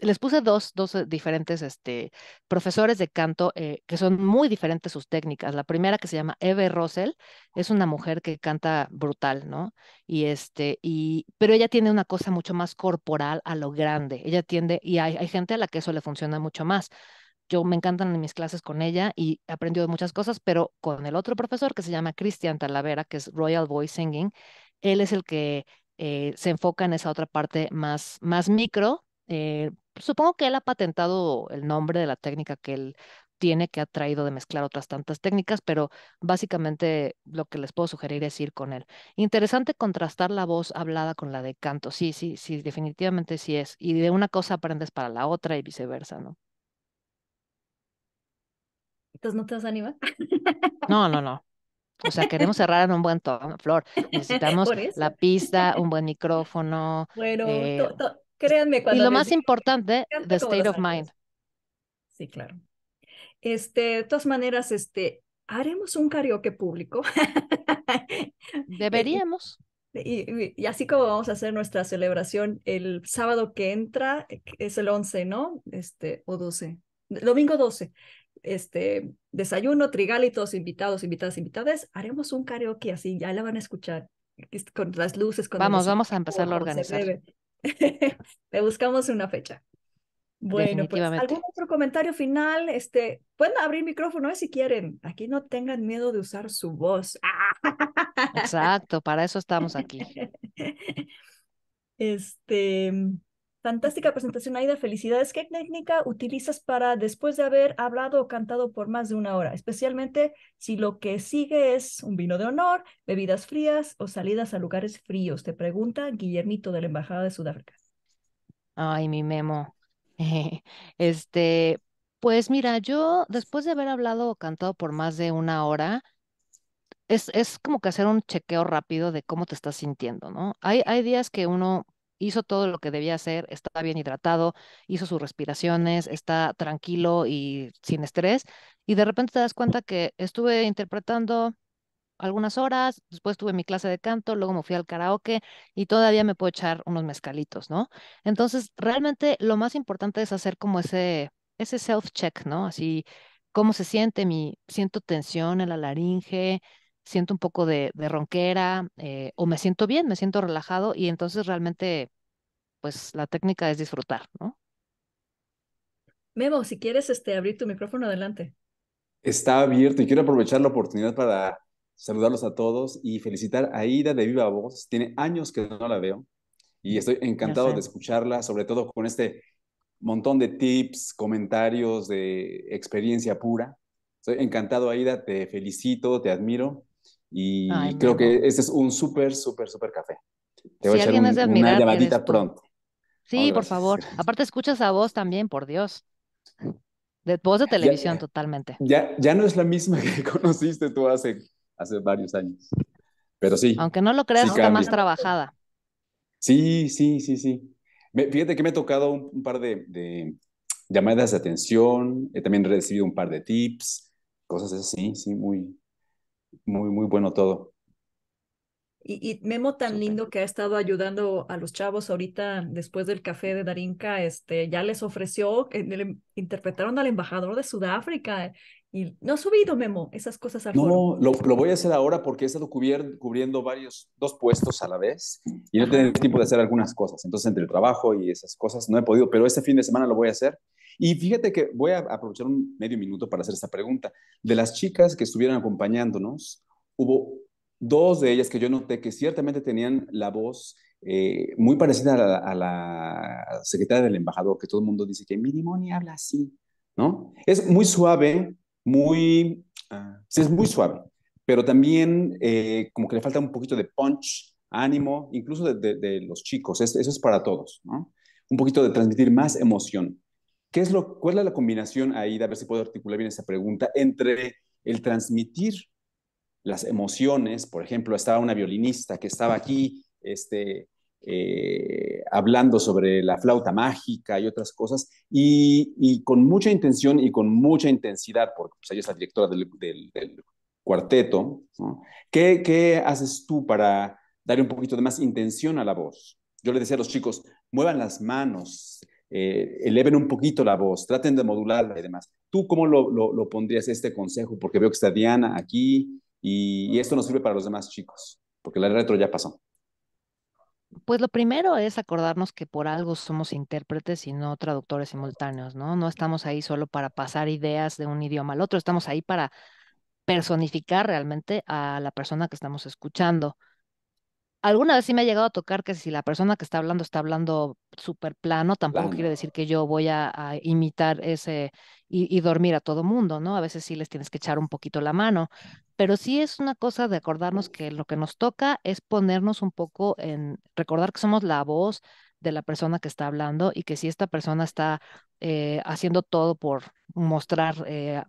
les puse dos, dos eh, diferentes este, profesores de canto eh, que son muy diferentes sus técnicas. La primera que se llama Eve Russell es una mujer que canta brutal, ¿no? Y este, y, pero ella tiene una cosa mucho más corporal a lo grande. Ella tiende, y hay, gente a la que eso le funciona mucho más. Yo me encantan mis clases con ella y he aprendido muchas cosas, pero con el otro profesor que se llama Cristian Talavera, que es Royal Voice Singing, él es el que eh, se enfoca en esa otra parte más, más micro, eh, supongo que él ha patentado el nombre de la técnica que él tiene, que ha traído de mezclar otras tantas técnicas, pero básicamente lo que les puedo sugerir es ir con él. Interesante contrastar la voz hablada con la de canto. Sí, sí, sí, definitivamente sí es. Y de una cosa aprendes para la otra y viceversa, ¿no? Entonces, ¿no te vas a animar? No, no, no. O sea, queremos [laughs] cerrar en un buen tono, Flor. [laughs] Necesitamos la pista, un buen micrófono. Bueno, eh, Créanme cuando... Y lo más importante, the state of mind. Sí, claro. Este, de todas maneras, este, haremos un karaoke público. [laughs] Deberíamos. Y, así como vamos a hacer nuestra celebración el sábado que entra, eh, es el 11, ¿no? Este, o 12, domingo 12. Este, desayuno, trigalitos, invitados, invitadas, invitadas, haremos un karaoke así, ya la van a escuchar este, con las luces. Con vamos, vamos a empezar a organizar. Le [laughs] buscamos una fecha. Bueno, pues, ¿algún otro comentario final? Este, pueden abrir micrófono ¿eh? si quieren. Aquí no tengan miedo de usar su voz. [laughs] Exacto, para eso estamos aquí. [laughs] Este, Fantástica presentación, Aida. Felicidades. ¿Qué técnica utilizas para después de haber hablado o cantado por más de una hora? Especialmente si lo que sigue es un vino de honor, bebidas frías o salidas a lugares fríos. Te pregunta Guillermito de la Embajada de Sudáfrica. Ay, mi memo. [laughs] Este, pues mira, yo después de haber hablado o cantado por más de una hora, es, es como que hacer un chequeo rápido de cómo te estás sintiendo, ¿no? Hay, hay días que uno hizo todo lo que debía hacer, estaba bien hidratado, hizo sus respiraciones, está tranquilo y sin estrés. Y de repente te das cuenta que estuve interpretando algunas horas, después tuve mi clase de canto, luego me fui al karaoke y todavía me puedo echar unos mezcalitos, ¿no? Entonces, realmente lo más importante es hacer como ese, ese self-check, ¿no? Así, cómo se siente mi, siento tensión en la laringe, siento un poco de, de ronquera eh, o me siento bien, me siento relajado y entonces realmente, pues la técnica es disfrutar, ¿no? Memo, si quieres este, abrir tu micrófono, adelante. Está abierto y quiero aprovechar la oportunidad para saludarlos a todos y felicitar a Ida de Viva Voz. Tiene años que no la veo y estoy encantado de escucharla, sobre todo con este montón de tips, comentarios de experiencia pura. Estoy encantado, Aida, te felicito, te admiro y creo que este es un súper, súper, súper café. Te voy a echar una llamadita pronto. Sí, por favor. [laughs] Aparte, escuchas a vos también, por Dios. De voz de televisión, totalmente. Ya, ya no es la misma [laughs] que conociste tú hace, hace varios años. Pero sí. Aunque no lo creas, está más trabajada. Sí, sí, sí, sí. fíjate que me he tocado un, par de, de, llamadas de atención, he también recibido un par de tips, cosas así, sí, muy, muy, muy bueno todo. Y, y, Memo tan lindo que ha estado ayudando a los chavos ahorita después del café de Darinka, este, ya les ofreció, le interpretaron al embajador de Sudáfrica y no ha subido Memo esas cosas al No, Lo, lo, voy a hacer ahora porque he estado cubriendo varios, dos puestos a la vez y no he tenido tiempo de hacer algunas cosas. Entonces, entre el trabajo y esas cosas no he podido, pero este fin de semana lo voy a hacer y fíjate que voy a aprovechar un medio minuto para hacer esta pregunta. De las chicas que estuvieron acompañándonos, hubo dos de ellas que yo noté que ciertamente tenían la voz eh, muy parecida a la, secretaria del embajador, que todo el mundo dice que mínimo habla así, ¿no? Es muy suave, muy... Ah, sí, es muy suave, pero también eh, como que le falta un poquito de punch, ánimo, incluso de, los chicos, eso es para todos, ¿no? Un poquito de transmitir más emoción lo, ¿Cuál es la combinación ahí, a ver si puedo articular bien esa pregunta, entre el transmitir las emociones? Por ejemplo, estaba una violinista que estaba aquí este, eh, hablando sobre la flauta mágica y otras cosas, y, con mucha intención y con mucha intensidad, porque pues, ella es la directora del, cuarteto. ¿Qué, ¿Qué haces tú para darle un poquito de más intención a la voz? Yo le decía a los chicos, muevan las manos, eh, eleven un poquito la voz, traten de modularla y demás. ¿Tú cómo lo, pondrías este consejo? Porque veo que está Diana aquí y, y esto nos sirve para los demás chicos, porque la retro ya pasó. Pues lo primero es acordarnos que por algo somos intérpretes y no traductores simultáneos, ¿no? No estamos ahí solo para pasar ideas de un idioma al otro, estamos ahí para personificar realmente a la persona que estamos escuchando. Alguna vez sí me ha llegado a tocar que si la persona que está hablando está hablando súper plano, tampoco quiere decir que yo voy a, imitar ese y, dormir a todo mundo, ¿no? A veces sí les tienes que echar un poquito la mano, pero sí es una cosa de acordarnos que lo que nos toca es ponernos un poco en, recordar que somos la voz de la persona que está hablando y que si esta persona está eh, haciendo todo por mostrar eh,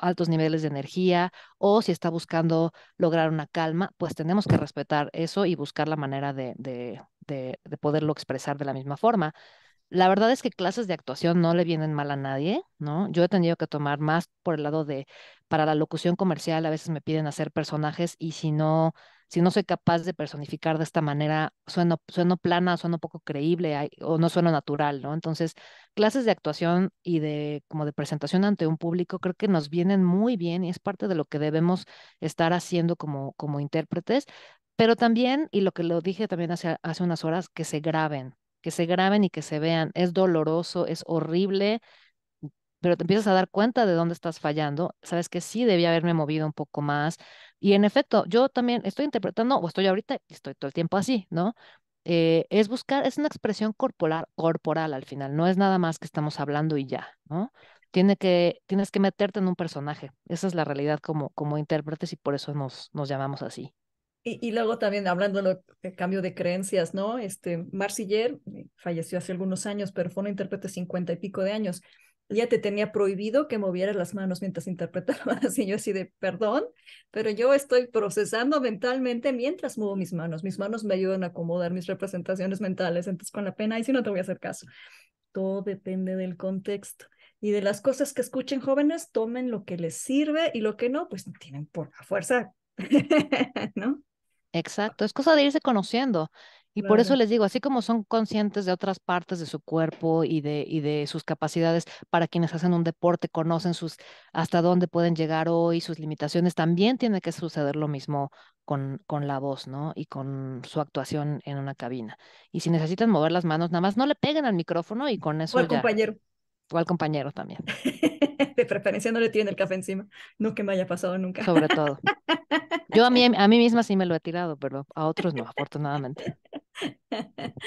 altos niveles de energía o si está buscando lograr una calma, pues tenemos que respetar eso y buscar la manera de, poderlo expresar de la misma forma. La verdad es que clases de actuación no le vienen mal a nadie, ¿no? Yo he tenido que tomar más por el lado de, para la locución comercial, a veces me piden hacer personajes y si no si no soy capaz de personificar de esta manera, sueno, sueno plana, sueno poco creíble o no sueno natural, ¿no? Entonces, clases de actuación y de como de presentación ante un público creo que nos vienen muy bien y es parte de lo que debemos estar haciendo como, como intérpretes, pero también, y lo que lo dije también hace, hace unas horas, que se graben, que se graben y que se vean. Es doloroso, es horrible, pero te empiezas a dar cuenta de dónde estás fallando. Sabes que sí debía haberme movido un poco más, y en efecto, yo también estoy interpretando, o estoy ahorita, estoy todo el tiempo así, ¿no? Eh, es buscar, es una expresión corporal, corporal al final, no es nada más que estamos hablando y ya, ¿no? Tiene que, tienes que meterte en un personaje, esa es la realidad como, como intérpretes y por eso nos, nos llamamos así. Y, y, luego también hablando del cambio de creencias, ¿no? Este, Marciller eh, falleció hace algunos años, pero fue un intérprete cincuenta y pico de años. Ya te tenía prohibido que movieras las manos mientras interpretabas [laughs] y yo así de perdón, pero yo estoy procesando mentalmente mientras muevo mis manos. Mis manos me ayudan a acomodar mis representaciones mentales, entonces con la pena y si no te voy a hacer caso. Todo depende del contexto y de las cosas que escuchen jóvenes, tomen lo que les sirve y lo que no, pues tienen por la fuerza, [laughs] ¿no? Exacto, es cosa de irse conociendo. Y por eso les digo, así como son conscientes de otras partes de su cuerpo y de, y de sus capacidades, para quienes hacen un deporte, conocen sus hasta dónde pueden llegar hoy, sus limitaciones, también tiene que suceder lo mismo con, con la voz, ¿no? Y con su actuación en una cabina. Y si necesitan mover las manos, nada más no le peguen al micrófono y con eso. O al compañero. O al compañero también. [laughs] de preferencia no le tienen el café encima. No que me haya pasado nunca. Sobre todo. Yo a mí, [laughs] a mí misma sí me lo he tirado, pero a otros no, afortunadamente. [laughs]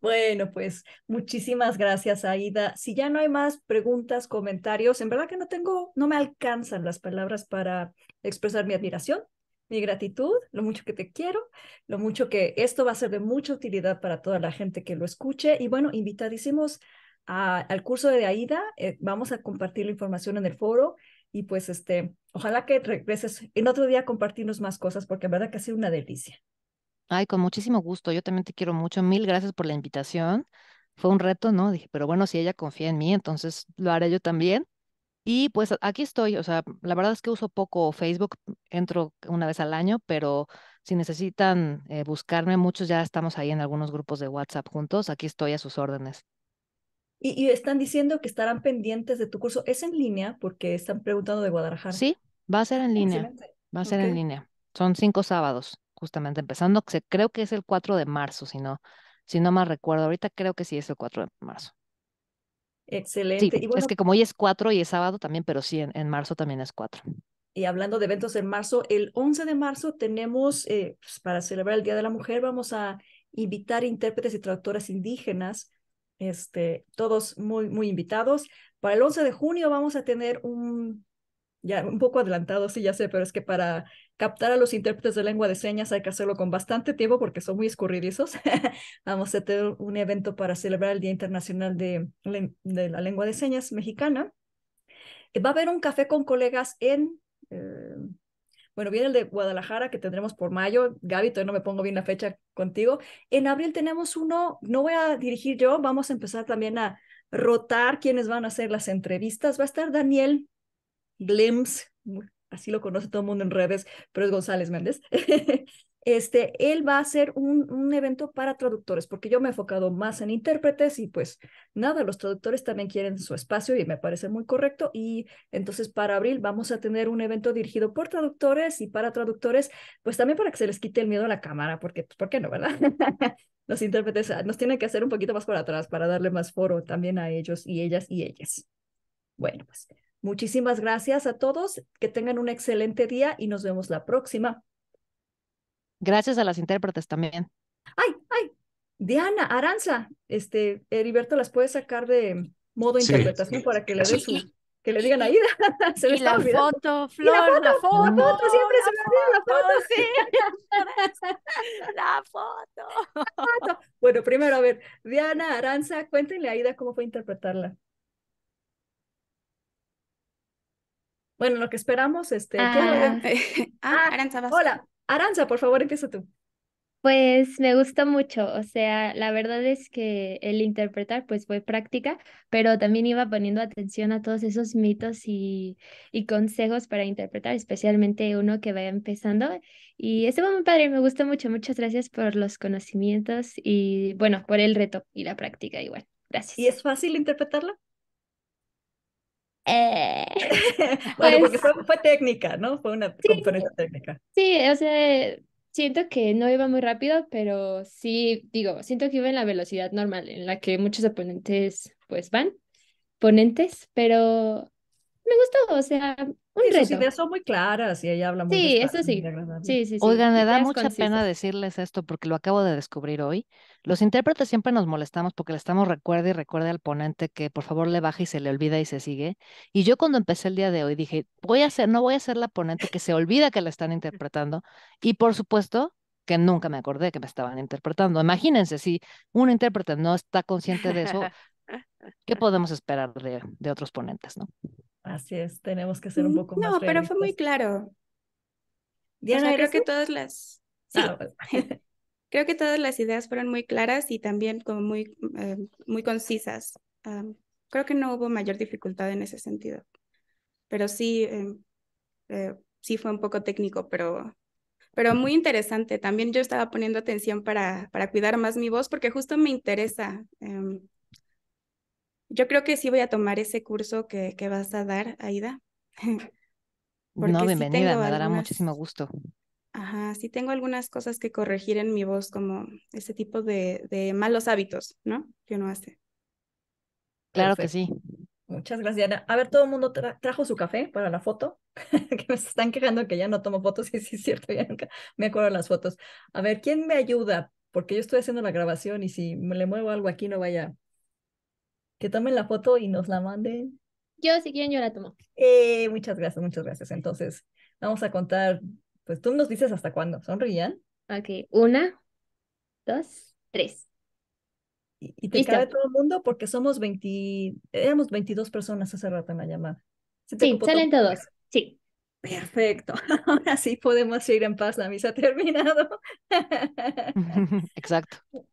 Bueno, pues muchísimas gracias, Aida. Si ya no hay más preguntas, comentarios, en verdad que no tengo, no me alcanzan las palabras para expresar mi admiración, mi gratitud, lo mucho que te quiero, lo mucho que esto va a ser de mucha utilidad para toda la gente que lo escuche. Y bueno, invitadísimos al curso de Aida, eh, vamos a compartir la información en el foro y pues este, ojalá que regreses en otro día a compartirnos más cosas porque en verdad que ha sido una delicia. Ay, con muchísimo gusto. Yo también te quiero mucho. Mil gracias por la invitación. Fue un reto, ¿no? Dije, pero bueno, si ella confía en mí, entonces lo haré yo también. Y pues aquí estoy, o sea, la verdad es que uso poco Facebook, entro una vez al año, pero si necesitan eh, buscarme, muchos ya estamos ahí en algunos grupos de WhatsApp juntos, aquí estoy a sus órdenes. Y, están diciendo que estarán pendientes de tu curso. ¿Es en línea? Porque están preguntando de Guadalajara. Sí, va a ser en línea. Va a ser en línea. Son cinco sábados justamente empezando. Creo que es el 4 de marzo, si no, si no mal recuerdo. Ahorita creo que sí es el 4 de marzo. Excelente. Sí, es que como hoy es 4 y es sábado también, pero sí, en, marzo también es 4. Y hablando de eventos en marzo, el 11 de marzo tenemos, eh, pues, para celebrar el Día de la Mujer, vamos a invitar intérpretes y traductoras indígenas, este, todos muy, muy invitados. Para el 11 de junio vamos a tener un ya un poco adelantado, sí, ya sé, pero es que para captar a los intérpretes de lengua de señas hay que hacerlo con bastante tiempo porque son muy escurridizos. [laughs] Vamos a tener un evento para celebrar el Día Internacional de, la Lengua de Señas Mexicana. Eh, va a haber un café con colegas en... Eh, bueno, viene el de Guadalajara que tendremos por mayo. Gaby, todavía no me pongo bien la fecha contigo. En abril tenemos uno, no voy a dirigir yo, vamos a empezar también a rotar quiénes van a hacer las entrevistas. Va a estar Daniel Glimps, así lo conoce todo el mundo en redes, pero es González Méndez. [laughs] este, él va a hacer un, evento para traductores, porque yo me he enfocado más en intérpretes y pues nada, los traductores también quieren su espacio y me parece muy correcto. Y entonces para abril vamos a tener un evento dirigido por traductores y para traductores, pues también para que se les quite el miedo a la cámara, porque pues, ¿por qué no, verdad? [laughs] los intérpretes ah, nos tienen que hacer un poquito más para atrás para darle más foro también a ellos y ellas y ellas. Bueno, pues Muchísimas gracias a todos, que tengan un excelente día y nos vemos la próxima. Gracias a las intérpretes también. Ay, ay, Diana, Aranza, este, Heriberto las puede sacar de modo interpretación para que le den su, que le digan Ida. [laughs] se la foto, Flor, la foto, la foto, siempre se me olvida la foto. Oh, sí. [laughs] la foto. Bueno, primero, a ver, Diana, Aranza, cuéntenle a Aida cómo fue interpretarla. Bueno, lo que esperamos, este. Ah. [laughs] Ah, ah, Aranza, Hola, Aranza, por favor, empieza tú. Pues me gustó mucho, o sea, la verdad es que el interpretar pues fue práctica, pero también iba poniendo atención a todos esos mitos y, consejos para interpretar, especialmente uno que vaya empezando. Y estuvo muy padre, me gustó mucho, muchas gracias por los conocimientos y bueno, por el reto y la práctica igual. Gracias. ¿Y es fácil interpretarlo? Eh, [laughs] bueno, porque pues fue, técnica, ¿no? Fue una componente técnica. Sí, o sea, siento que no iba muy rápido, pero sí, digo, siento que iba en la velocidad normal en la que muchos oponentes pues van, ponentes, pero me gustó, o sea, un reto. ideas son muy claras y ella habla muy Sí, eso sí. sí, sí, Oigan, me da mucha pena decirles esto porque lo acabo de descubrir hoy. Los intérpretes siempre nos molestamos porque le estamos recuerde y recuerde al ponente que por favor le baje y se le olvida y se sigue. Y yo cuando empecé el día de hoy dije, voy a ser, no voy a ser la ponente que se olvida que la están interpretando. Y por supuesto, que nunca me acordé que me estaban interpretando. Imagínense, si un intérprete no está consciente de eso, [laughs] ¿qué podemos esperar de, de otros ponentes? ¿no? Así es, tenemos que ser un mm, poco no, más. No, pero fue muy claro. Diana, creo que todas las. Pues, [laughs] [laughs] creo que todas las ideas fueron muy claras y también como muy, eh, muy concisas. Ah, creo que no hubo mayor dificultad en ese sentido. Pero sí, em, eh, sí fue un poco técnico, pero, pero muy interesante. También yo estaba poniendo atención para, para cuidar más mi voz porque justo me interesa. Em, yo creo que sí voy a tomar ese curso que, que vas a dar, Aida. [laughs] no, bienvenida, me dará muchísimo gusto. Ajá, sí tengo algunas cosas que corregir en mi voz, como ese tipo de, malos hábitos, ¿no? Que uno hace. Claro que sí. Muchas gracias, Ana. A ver, todo el mundo trajo su café para la foto, [laughs] que me están quejando que ya no tomo fotos, y sí es cierto, ya nunca me acuerdo las fotos. A ver, ¿quién me ayuda? Porque yo estoy haciendo la grabación y si me le muevo algo aquí no vaya que tomen la foto y nos la manden. Yo, si quieren, yo la tomo. Eh, muchas gracias, muchas gracias. Entonces, vamos a contar, pues tú nos dices hasta cuándo. ¿Sonrían? Ok, una, dos, tres. Y, te cabe todo el mundo porque somos 20, éramos 22 personas hace rato en la llamada. Sí, salen todos, sí. Perfecto, [laughs] ahora sí podemos ir en paz, la misa ha terminado. [laughs] [laughs] Exacto.